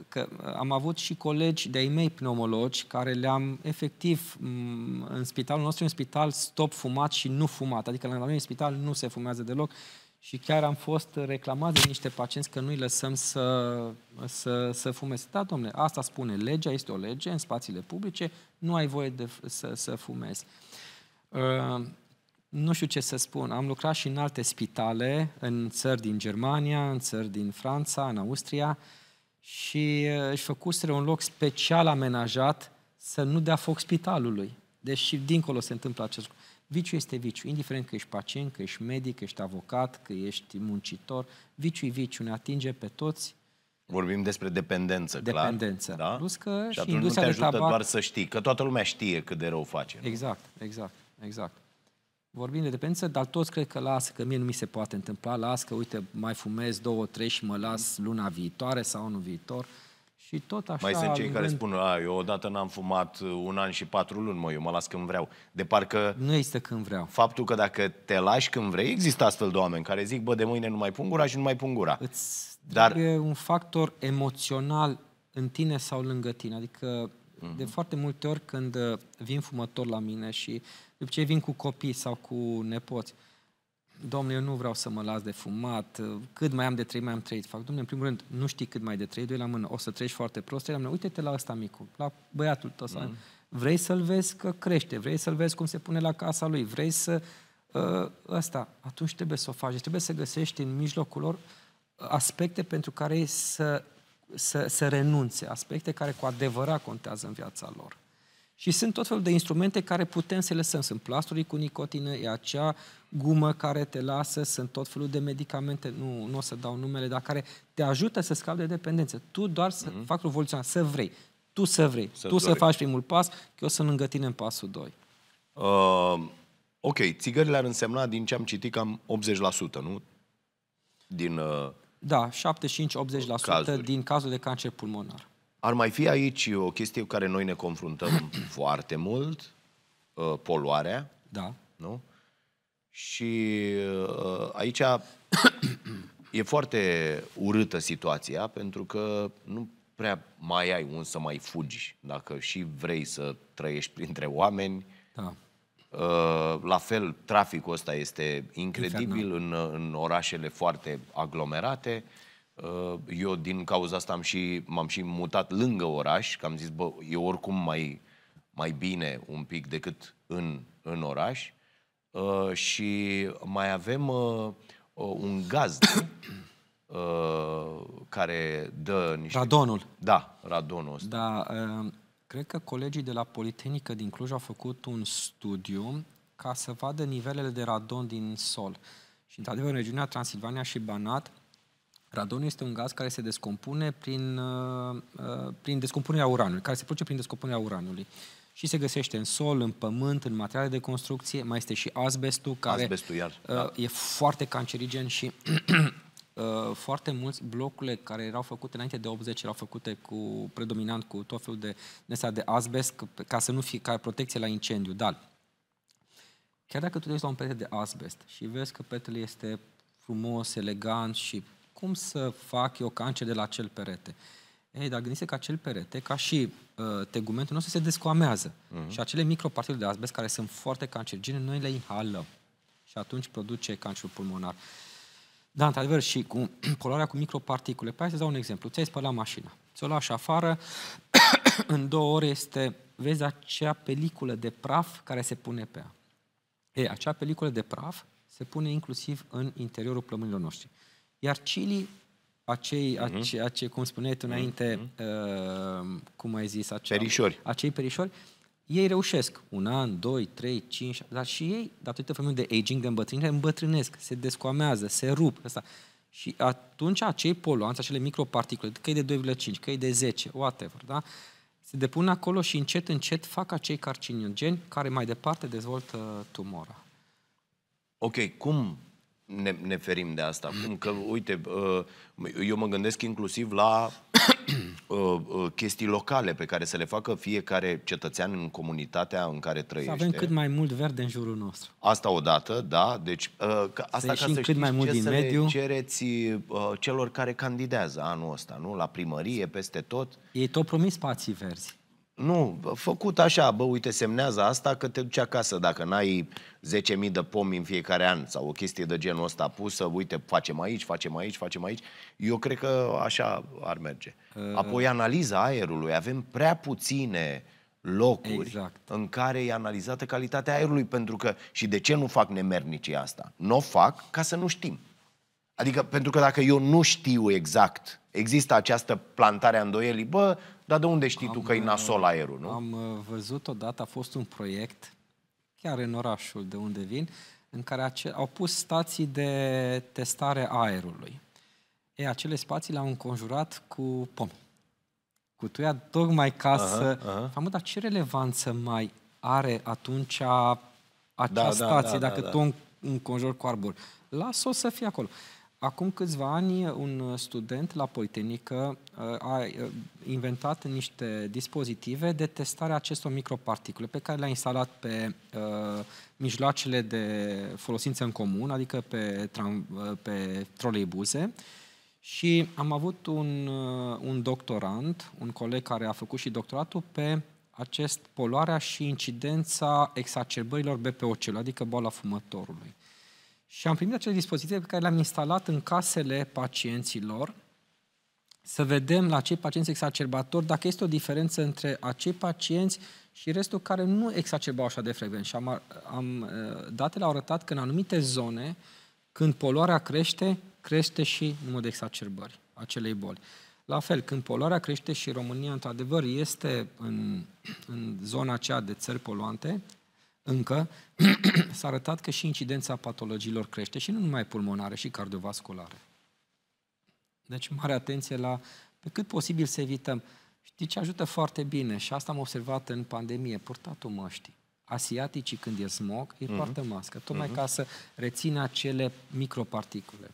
că uh, am avut și colegi de-ai mei pneumologi care le-am efectiv mm, în spitalul nostru, în spital stop fumat și nu fumat, adică la noi în spital nu se fumează deloc și chiar am fost reclamat de niște pacienți că nu-i lăsăm să, să, să fumeze. Da, domnule, asta spune legea, este o lege în spațiile publice, nu ai voie de, să, să fumezi. Uh, nu știu ce să spun, am lucrat și în alte spitale, în țări din Germania, în țări din Franța, în Austria și uh, își făcuseră un loc special amenajat să nu dea foc spitalului. Deci și dincolo se întâmplă acest lucru. Viciu este viciu, indiferent că ești pacient, că ești medic, că ești avocat, că ești muncitor, viciu e viciu, ne atinge pe toți. Vorbim despre dependență, dependență. clar. Dependență. Da? Plus că și, și atunci nu te ajută tabac... doar să știi, că toată lumea știe cât de rău face. Nu? Exact, exact, exact vorbim de dependență, dar toți cred că las, că mie nu mi se poate întâmpla, las că, uite, mai fumez două, trei și mă las mm. luna viitoare sau anul viitor. Și tot așa... Mai sunt cei care spun, a, eu odată n-am fumat uh, un an și patru luni, mă, eu mă las când vreau. De parcă... Nu există când vreau. Faptul că dacă te lași când vrei, există astfel de oameni care zic, bă, de mâine nu mai pun gura și nu mai pun gura. Îți Dar... trebuie un factor emoțional în tine sau lângă tine. Adică, mm-hmm. de foarte multe ori când uh, vin fumător la mine și uh, după ce vin cu copii sau cu nepoți, domnule, eu nu vreau să mă las de fumat, cât mai am de trăit, mai am trăit. Fac, domnule, în primul rând, nu știi cât mai de trăit, doi la mână, o să treci foarte prost, la uite-te la ăsta micu, la băiatul tău. Mm. Vrei să-l vezi că crește, vrei să-l vezi cum se pune la casa lui, vrei să... Uh, ăsta, atunci trebuie să o faci, trebuie să găsești în mijlocul lor uh, aspecte pentru care să, să, să renunțe, aspecte care cu adevărat contează în viața lor. Și sunt tot felul de instrumente care putem să le lăsăm. Sunt plasturii cu nicotină, e acea gumă care te lasă, sunt tot felul de medicamente, nu, nu o să dau numele, dar care te ajută să scapi de dependență. Tu doar să mm-hmm. faci revoluția, să vrei. Tu să vrei. Să tu dori. să faci primul pas, eu să în pasul 2. Uh, ok, țigările ar însemna, din ce am citit, cam 80%, nu? Din... Uh... Da, 75-80% cazuri. din cazul de cancer pulmonar. Ar mai fi aici o chestie cu care noi ne confruntăm foarte mult, uh, poluarea. Da. Nu? Și uh, aici e foarte urâtă situația, pentru că nu prea mai ai un să mai fugi dacă și vrei să trăiești printre oameni. Da. Uh, la fel, traficul ăsta este incredibil în, în orașele foarte aglomerate. Uh, eu din cauza asta am și, m-am și mutat lângă oraș, că am zis, bă, e oricum mai, mai bine un pic decât în, în oraș. Uh, și mai avem uh, uh un gaz uh, care dă niște... Radonul. Da, radonul ăsta. Da, uh, cred că colegii de la Politehnică din Cluj au făcut un studiu ca să vadă nivelele de radon din sol. Și, într-adevăr, în regiunea Transilvania și Banat, Radonul este un gaz care se descompune prin, uh, uh, prin descompunerea uranului, care se produce prin descompunerea uranului. Și se găsește în sol, în pământ, în materiale de construcție, mai este și asbestul, care asbestul, iar, uh, da. e foarte cancerigen și foarte mulți blocurile care erau făcute înainte de 80 erau făcute cu predominant cu tot felul de nesa de asbest ca să nu fie ca protecție la incendiu, dar chiar dacă tu ești la un perete de asbest și vezi că petele este frumos, elegant și cum să fac eu cancer de la acel perete? Ei, dar gândiți că acel perete, ca și uh, tegumentul nostru, se descoamează. Uh-huh. Și acele microparticule de asbest, care sunt foarte cancerigene, noi le inhalăm. Și atunci produce cancerul pulmonar. Da, într-adevăr, și cu poluarea cu microparticule. Păi să dau un exemplu. Ți-ai spălat mașina. Ți-o lași afară, în două ore este, vezi acea peliculă de praf care se pune pe ea. Ei, acea peliculă de praf se pune inclusiv în interiorul plămânilor noștri. Iar Chili, acei, mhm. acei, acei cum spuneai tu mhm. înainte, mm-hmm. uh, cum ai zis, acea, perișori. acei perișori, ei reușesc un an, doi, trei, cinci, dar și ei, datorită fenomenului de aging, de îmbătrânire, îmbătrânesc, se descoamează, se rup. Asta. Și atunci acei poluanți, acele microparticule, că e de 2,5, că e de 10, whatever, da? se depun acolo și încet, încet fac acei carcinogeni care mai departe dezvoltă tumora. Ok, cum ne, ne ferim de asta. Că, uite, uh, eu mă gândesc inclusiv la uh, uh, chestii locale pe care să le facă fiecare cetățean în comunitatea în care trăiește. Să avem cât mai mult verde în jurul nostru. Asta odată, da. Deci, asta să ca să cât știți mai mult ce din să mediu. le cereți celor care candidează anul ăsta, nu? La primărie, peste tot. Ei tot promis spații verzi. Nu, făcut așa, bă, uite, semnează asta că te duci acasă. Dacă n-ai 10.000 de pomi în fiecare an sau o chestie de genul ăsta pusă, uite, facem aici, facem aici, facem aici. Eu cred că așa ar merge. Uh. Apoi analiza aerului. Avem prea puține locuri exact. în care e analizată calitatea aerului, pentru că și de ce nu fac nemernici asta? Nu o fac ca să nu știm. Adică pentru că dacă eu nu știu exact Există această plantare a îndoielii, bă, dar de unde știi am, tu că e uh, nasol aerul, nu? Am uh, văzut odată, a fost un proiect, chiar în orașul de unde vin, în care ace- au pus stații de testare a aerului. E, acele spații le-au înconjurat cu pomi. Cu tuia tocmai ca aha, să... Aha. Famă, dar ce relevanță mai are atunci acea da, da stație da, da, dacă da, da. tu înconjori cu arbori? Las-o să fie acolo. Uh, Acum câțiva ani, un student la Politehnică uh, a uh, inventat niște dispozitive de testare a acestor microparticule pe care le-a instalat pe uh, mijloacele de folosință în comun, adică pe, uh, pe troleibuze. Și am avut un, un doctorant, un coleg care a făcut și doctoratul pe acest poluarea și incidența exacerbărilor BPOC, adică boala fumătorului. Și am primit acele dispozitive pe care le-am instalat în casele pacienților, să vedem la cei pacienți exacerbatori dacă este o diferență între acei pacienți și restul care nu exacerbau așa de frecvent. Și am, am, uh, datele au arătat că în anumite zone, când poluarea crește, crește și numărul de exacerbări acelei boli. La fel, când poluarea crește și România, într-adevăr, este în, în zona aceea de țări poluante, încă, s-a arătat că și incidența patologiilor crește și nu numai pulmonare, și cardiovasculare. Deci mare atenție la pe cât posibil să evităm. Știi ce ajută foarte bine? Și asta am observat în pandemie, purtatul măștii. Asiaticii când e smog, îi uh-huh. poartă mască, tocmai uh-huh. ca să rețină acele microparticule.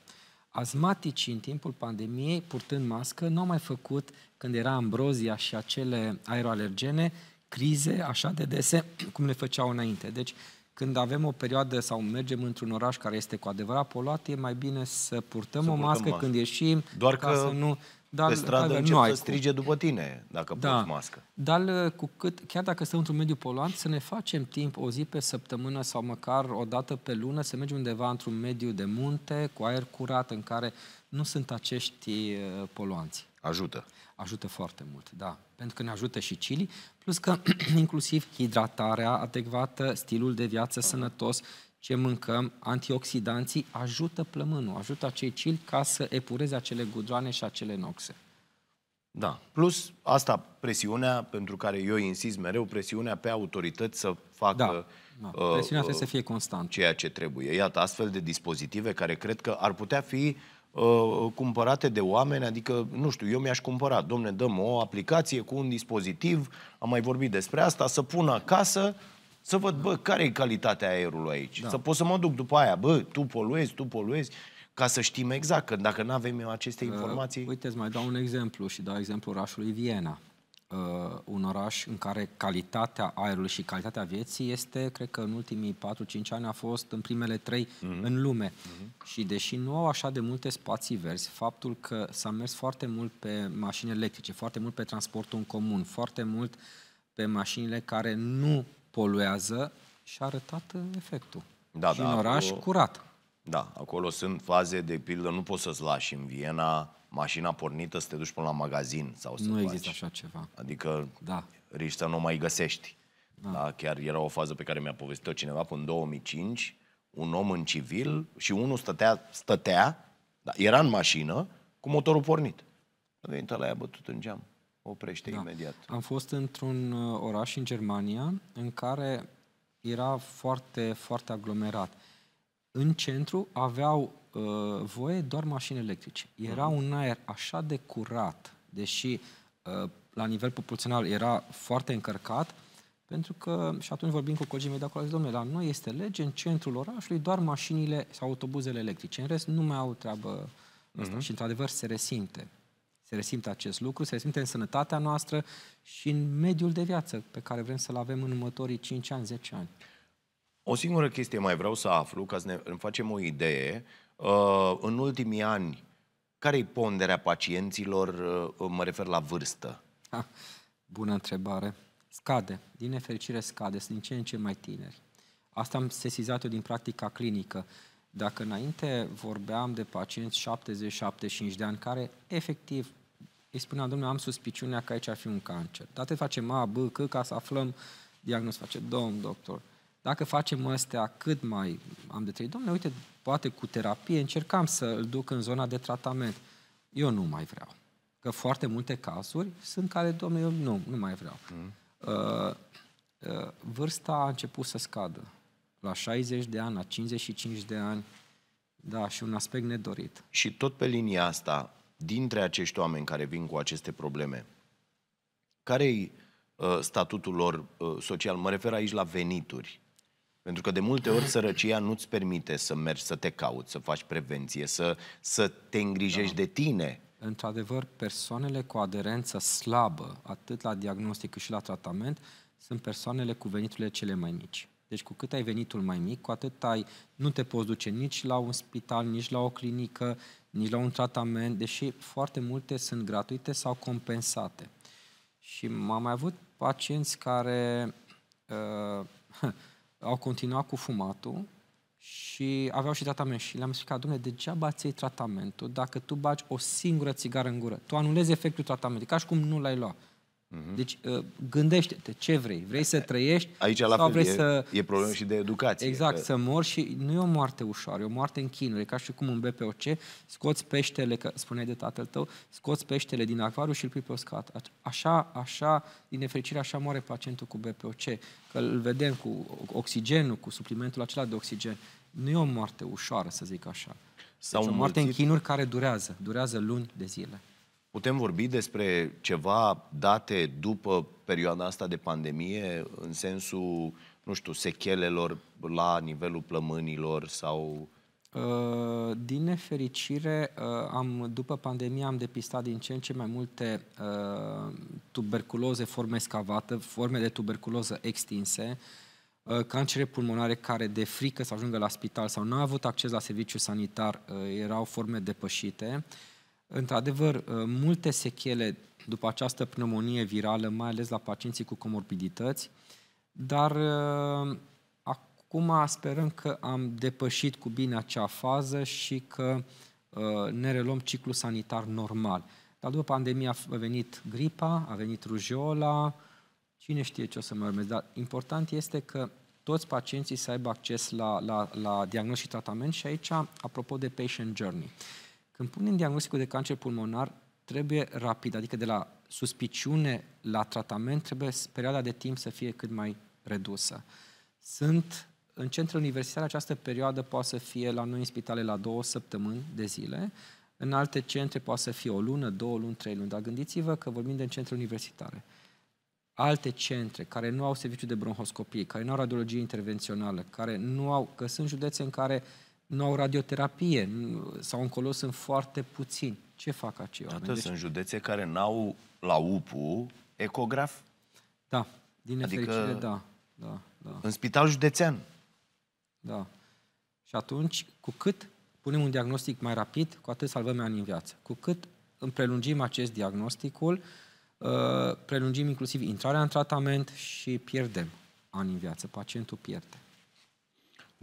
Asmaticii în timpul pandemiei, purtând mască, nu au mai făcut când era ambrozia și acele aeroalergene, crize așa de dese cum le făceau înainte. Deci, când avem o perioadă sau mergem într-un oraș care este cu adevărat poluat, e mai bine să purtăm să o mască purtăm când ieșim. Doar ca că să nu, dar, pe stradă nu ai să strige cu... după tine dacă da. porți mască. Dar uh, cu cât, chiar dacă suntem într-un mediu poluant, să ne facem timp o zi pe săptămână sau măcar o dată pe lună să mergem undeva într-un mediu de munte, cu aer curat, în care nu sunt acești uh, poluanți. Ajută. Ajută foarte mult, da. Pentru că ne ajută și chili, plus că inclusiv hidratarea adecvată, stilul de viață sănătos, ce mâncăm, antioxidanții, ajută plămânul, ajută acei chili ca să epureze acele gudroane și acele noxe. Da. Plus asta, presiunea pentru care eu insist mereu, presiunea pe autorități să facă... Da. Da. Uh, presiunea uh, trebuie să fie constantă. Ceea ce trebuie. Iată, astfel de dispozitive care cred că ar putea fi uh, cumpărate de oameni, adică, nu știu, eu mi-aș cumpăra, domne, dăm o aplicație cu un dispozitiv, am mai vorbit despre asta, să pun acasă, să văd, bă, care e calitatea aerului aici. Da. Să pot să mă duc după aia, bă, tu poluezi, tu poluezi, ca să știm exact, că dacă nu avem aceste uh, informații... Uh, uite, îți mai dau un exemplu și dau exemplu orașului Viena uh, un oraș în care calitatea aerului și calitatea vieții este, cred că în ultimii 4-5 ani a fost în primele 3 uh-huh. Mhm. în lume. Uh-huh. Și deși nu au așa de multe spații verzi, faptul că s-a mers foarte mult pe mașini electrice, foarte mult pe transportul în comun, foarte mult pe mașinile care nu poluează și a arătat uh, efectul. Da, și da, un oraș acolo, curat. Da, acolo sunt faze, de pildă, nu poți să-ți lași în Viena mașina pornită să te duci până la magazin sau să Nu faci. există așa ceva. Adică da. riști să nu mai găsești. Da. da. Chiar era o fază pe care mi-a povestit-o cineva până în 2005, un om în civil și unul stătea, stătea da, era în mașină cu motorul pornit. A venit la ea bătut în geam. Oprește da. imediat. Am fost într-un uh, oraș în Germania în care era foarte, foarte aglomerat în centru aveau uh, voie doar mașini electrice. Era uh-huh. un aer așa de curat, deși uh, la nivel populațional era foarte încărcat, pentru că, și atunci vorbim cu colegii mei de acolo, domnule, la noi este lege în centrul orașului doar mașinile sau autobuzele electrice. În rest, nu mai au treabă asta. Uh-huh. Și, într-adevăr, se resimte. Se resimte acest lucru, se resimte în sănătatea noastră și în mediul de viață pe care vrem să-l avem în următorii 5 ani, 10 ani. O singură chestie mai vreau să aflu, ca să ne facem o idee. Uh, în ultimii ani, care e ponderea pacienților, uh, mă refer la vârstă? Ha, bună întrebare. Scade. Din nefericire scade. Sunt din ce în ce mai tineri. Asta am sesizat eu din practica clinică. Dacă înainte vorbeam de pacienți 70-75 de ani care efectiv îi spuneam, domnule, am suspiciunea că aici ar fi un cancer. Dar te facem A, B, C ca să aflăm diagnostul. Face, domn doctor, dacă facem astea cât mai am de trăit, domnule, uite, poate cu terapie încercam să îl duc în zona de tratament. Eu nu mai vreau. Că foarte multe cazuri sunt care, domnule, eu nu, nu mai vreau. Mm. Uh, uh, vârsta a început să scadă. La 60 de ani, la 55 de ani, da, și un aspect nedorit. Și tot pe linia asta, dintre acești oameni care vin cu aceste probleme, care-i uh, statutul lor uh, social? Mă refer aici la venituri. Pentru că de multe ori sărăcia nu-ți permite să mergi, să te cauți, să faci prevenție, să, să te îngrijești da. de tine. Într-adevăr, persoanele cu aderență slabă, atât la diagnostic cât și la tratament, sunt persoanele cu veniturile cele mai mici. Deci cu cât ai venitul mai mic, cu atât ai, nu te poți duce nici la un spital, nici la o clinică, nici la un tratament, deși foarte multe sunt gratuite sau compensate. Și m-am mai avut pacienți care uh, au continuat cu fumatul și aveau și tratament. Și le-am explicat, domnule, degeaba ți tratamentul dacă tu bagi o singură țigară în gură. Tu anulezi efectul tratamentului, ca și cum nu l-ai luat. Mm-hmm. Deci, uh, gândește-te ce vrei. Vrei să trăiești? Aici, la sau fel, vrei e, să... e problemă și de educație. Exact, că... să mor și nu e o moarte ușoară, e o moarte în chinuri. ca și cum în BPOC scoți peștele, că spuneai de tatăl tău, scoți peștele din acvariu și îl pui pe uscat. Așa, așa, din nefericire, așa moare pacientul cu BPOC. Că îl vedem cu oxigenul, cu suplimentul acela de oxigen. Nu e o moarte ușoară, să zic așa. Sau deci, o moarte mulțit... în chinuri care durează. Durează luni de zile. Putem vorbi despre ceva date după perioada asta de pandemie, în sensul, nu știu, sechelelor la nivelul plămânilor sau... Uh, din nefericire, uh, am, după pandemie am depistat din ce în ce mai multe uh, tuberculoze, forme scavată, forme de tuberculoză extinse, uh, cancere pulmonare care de frică să ajungă la spital sau nu au avut acces la serviciu sanitar, uh, erau forme depășite, uh, Într-adevăr, uh, multe sechele după această pneumonie virală, mai ales la pacienții cu comorbidități, dar uh, acum sperăm că am depășit cu bine acea fază și că uh, ne reluăm ciclul sanitar normal. Dar după pandemie a venit gripa, a venit rujola, cine știe ce o să mai urmeze. Dar important este că toți pacienții să aibă acces la, la, la diagnostic și tratament și aici, apropo de patient journey. Uh, când punem diagnosticul de cancer pulmonar, trebuie rapid, adică de la suspiciune la tratament, trebuie perioada de timp să fie cât mai redusă. Sunt în centre universitare, această perioadă poate să fie la noi în spitale la două săptămâni de zile, în alte centre poate să fie o lună, două luni, trei luni, dar gândiți-vă că vorbim de centre universitare. Alte centre care nu au serviciu de bronhoscopie, care nu au radiologie intervențională, care nu au, că sunt județe în care uh, nu au radioterapie sau încolo sunt foarte puțini. Ce fac acei oameni? Atât deci... sunt județe care n-au la UPU ecograf. Da, din adică nefericire, da. da, da. În spital județean. Da. Și atunci, cu cât punem un diagnostic mai rapid, cu atât salvăm ani în viață. Cu cât îmi prelungim acest diagnosticul, uh, prelungim inclusiv intrarea în tratament și pierdem ani în viață. Pacientul pierde.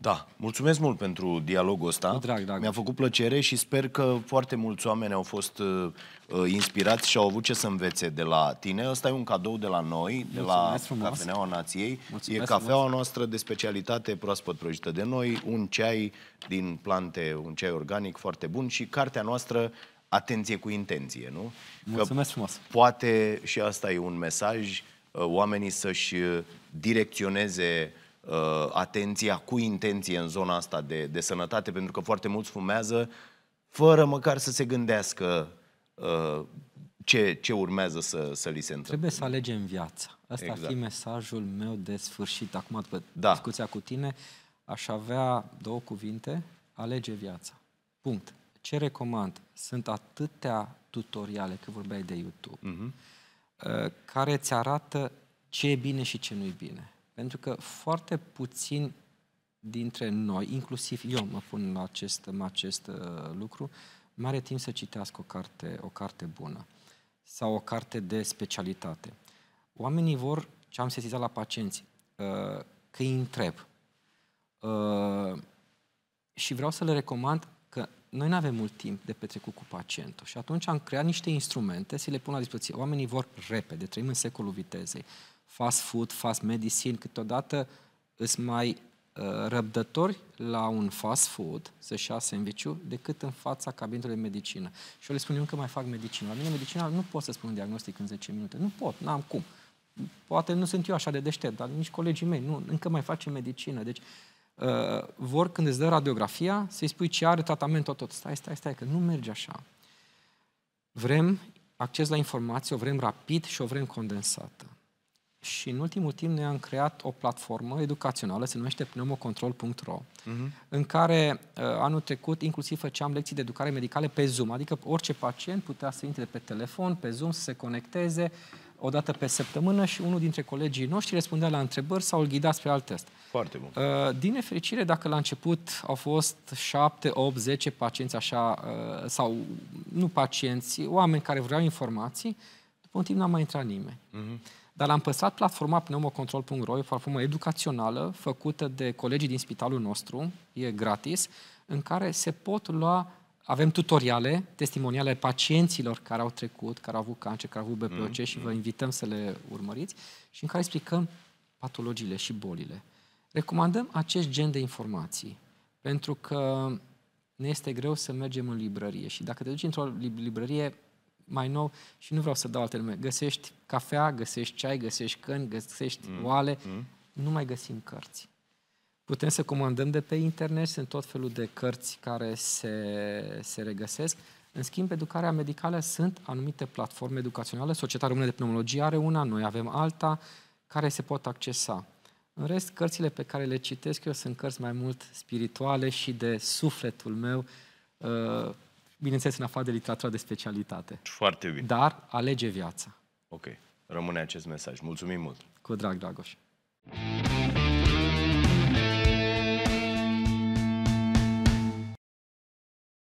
Da, mulțumesc mult pentru dialogul ăsta. Drag, drag. Mi-a făcut plăcere și sper că foarte mulți oameni au fost uh, uh, inspirați și au avut ce să învețe de la tine. Ăsta e un cadou de la noi, de mulțumesc la frumos. Cafeneaua Nației. Mulțumesc e cafeaua frumos. noastră de specialitate proaspăt prăjită de noi, un ceai din plante, un ceai organic foarte bun și cartea noastră Atenție cu intenție, nu? Mulțumesc că frumos. Poate și asta e un mesaj uh, oamenii să-și uh, direcționeze uh, atenția cu intenție în zona asta de, de sănătate, pentru că foarte mulți fumează fără măcar să se gândească uh, ce, ce urmează să, să li se întâmple. Trebuie să alegem viața. Asta exact. ar fi exact. mesajul meu de sfârșit. Acum, după da. discuția cu tine, aș avea două cuvinte. Alege viața. Punct. Ce recomand? Sunt atâtea tutoriale, că vorbeai de YouTube, uh-huh. care îți arată ce e bine și ce nu e bine. Pentru că foarte puțin dintre noi, inclusiv eu mă pun la acest, în acest uh, lucru, mai are timp să citească o carte, o carte bună sau o carte de specialitate. Oamenii vor, ce am sesizat la pacienți, uh, că îi întreb. Uh, și vreau să le recomand că noi nu avem mult timp de petrecut cu pacientul și atunci am creat niște instrumente să le pun la dispoziție. Oamenii vor repede, trăim în secolul vitezei fast food, fast medicine, câteodată îs mai uh, răbdători la un fast food să-și ia sandwich decât în fața cabinetului de medicină. Și eu le spun, eu încă mai fac medicină. La mine medicina nu pot să spun un diagnostic în 10 minute. Nu pot, n-am cum. Poate nu sunt eu așa de deștept, dar nici colegii mei. Nu, încă mai facem medicină. Deci uh, vor când îți dă radiografia să-i spui ce are tratamentul tot. Stai, stai, stai, că nu merge așa. Vrem acces la informație, o vrem rapid și o vrem condensată. Și în ultimul timp noi am creat o platformă educațională, se numește pneumocontrol.ro, uh-huh. Mhm. în care uh, anul trecut inclusiv făceam lecții de educare medicale pe Zoom, adică orice pacient putea să intre pe telefon, pe Zoom, să se conecteze o dată pe săptămână și unul dintre colegii noștri răspundea la întrebări sau îl ghida spre alt test. Foarte bun. Uh, din nefericire, dacă la început au fost 7, 8, 10 pacienți așa, uh, sau nu pacienți, oameni care vreau informații, după un timp n-a mai intrat nimeni. Uh-huh. Dar l-am păstrat platforma pneumocontrol.ro, e o platformă educațională făcută de colegii din spitalul nostru, e gratis, în care se pot lua avem tutoriale, testimoniale pacienților care au trecut, care au avut cancer, care au avut BPOC mm, mm-hmm. și vă invităm să le urmăriți și în care explicăm patologiile și bolile. Recomandăm acest gen de informații pentru că ne este greu să mergem în librărie și dacă te duci într-o librărie mai nou și nu vreau să dau alte nume. Găsești cafea, găsești ceai, găsești căni, găsești mm. oale, mm. nu mai găsim cărți. Putem să comandăm de pe internet, sunt tot felul de cărți care se, se regăsesc. În schimb, educarea medicală sunt anumite platforme educaționale, Societatea Română de Pneumologie are una, noi avem alta, care se pot accesa. În rest, cărțile pe care le citesc eu sunt cărți mai mult spirituale și de sufletul meu, uh, bineînțeles în afară de literatura de specialitate. Foarte bine. Dar alege viața. Ok, rămâne acest mesaj. Mulțumim mult! Cu drag, Dragoș! thank you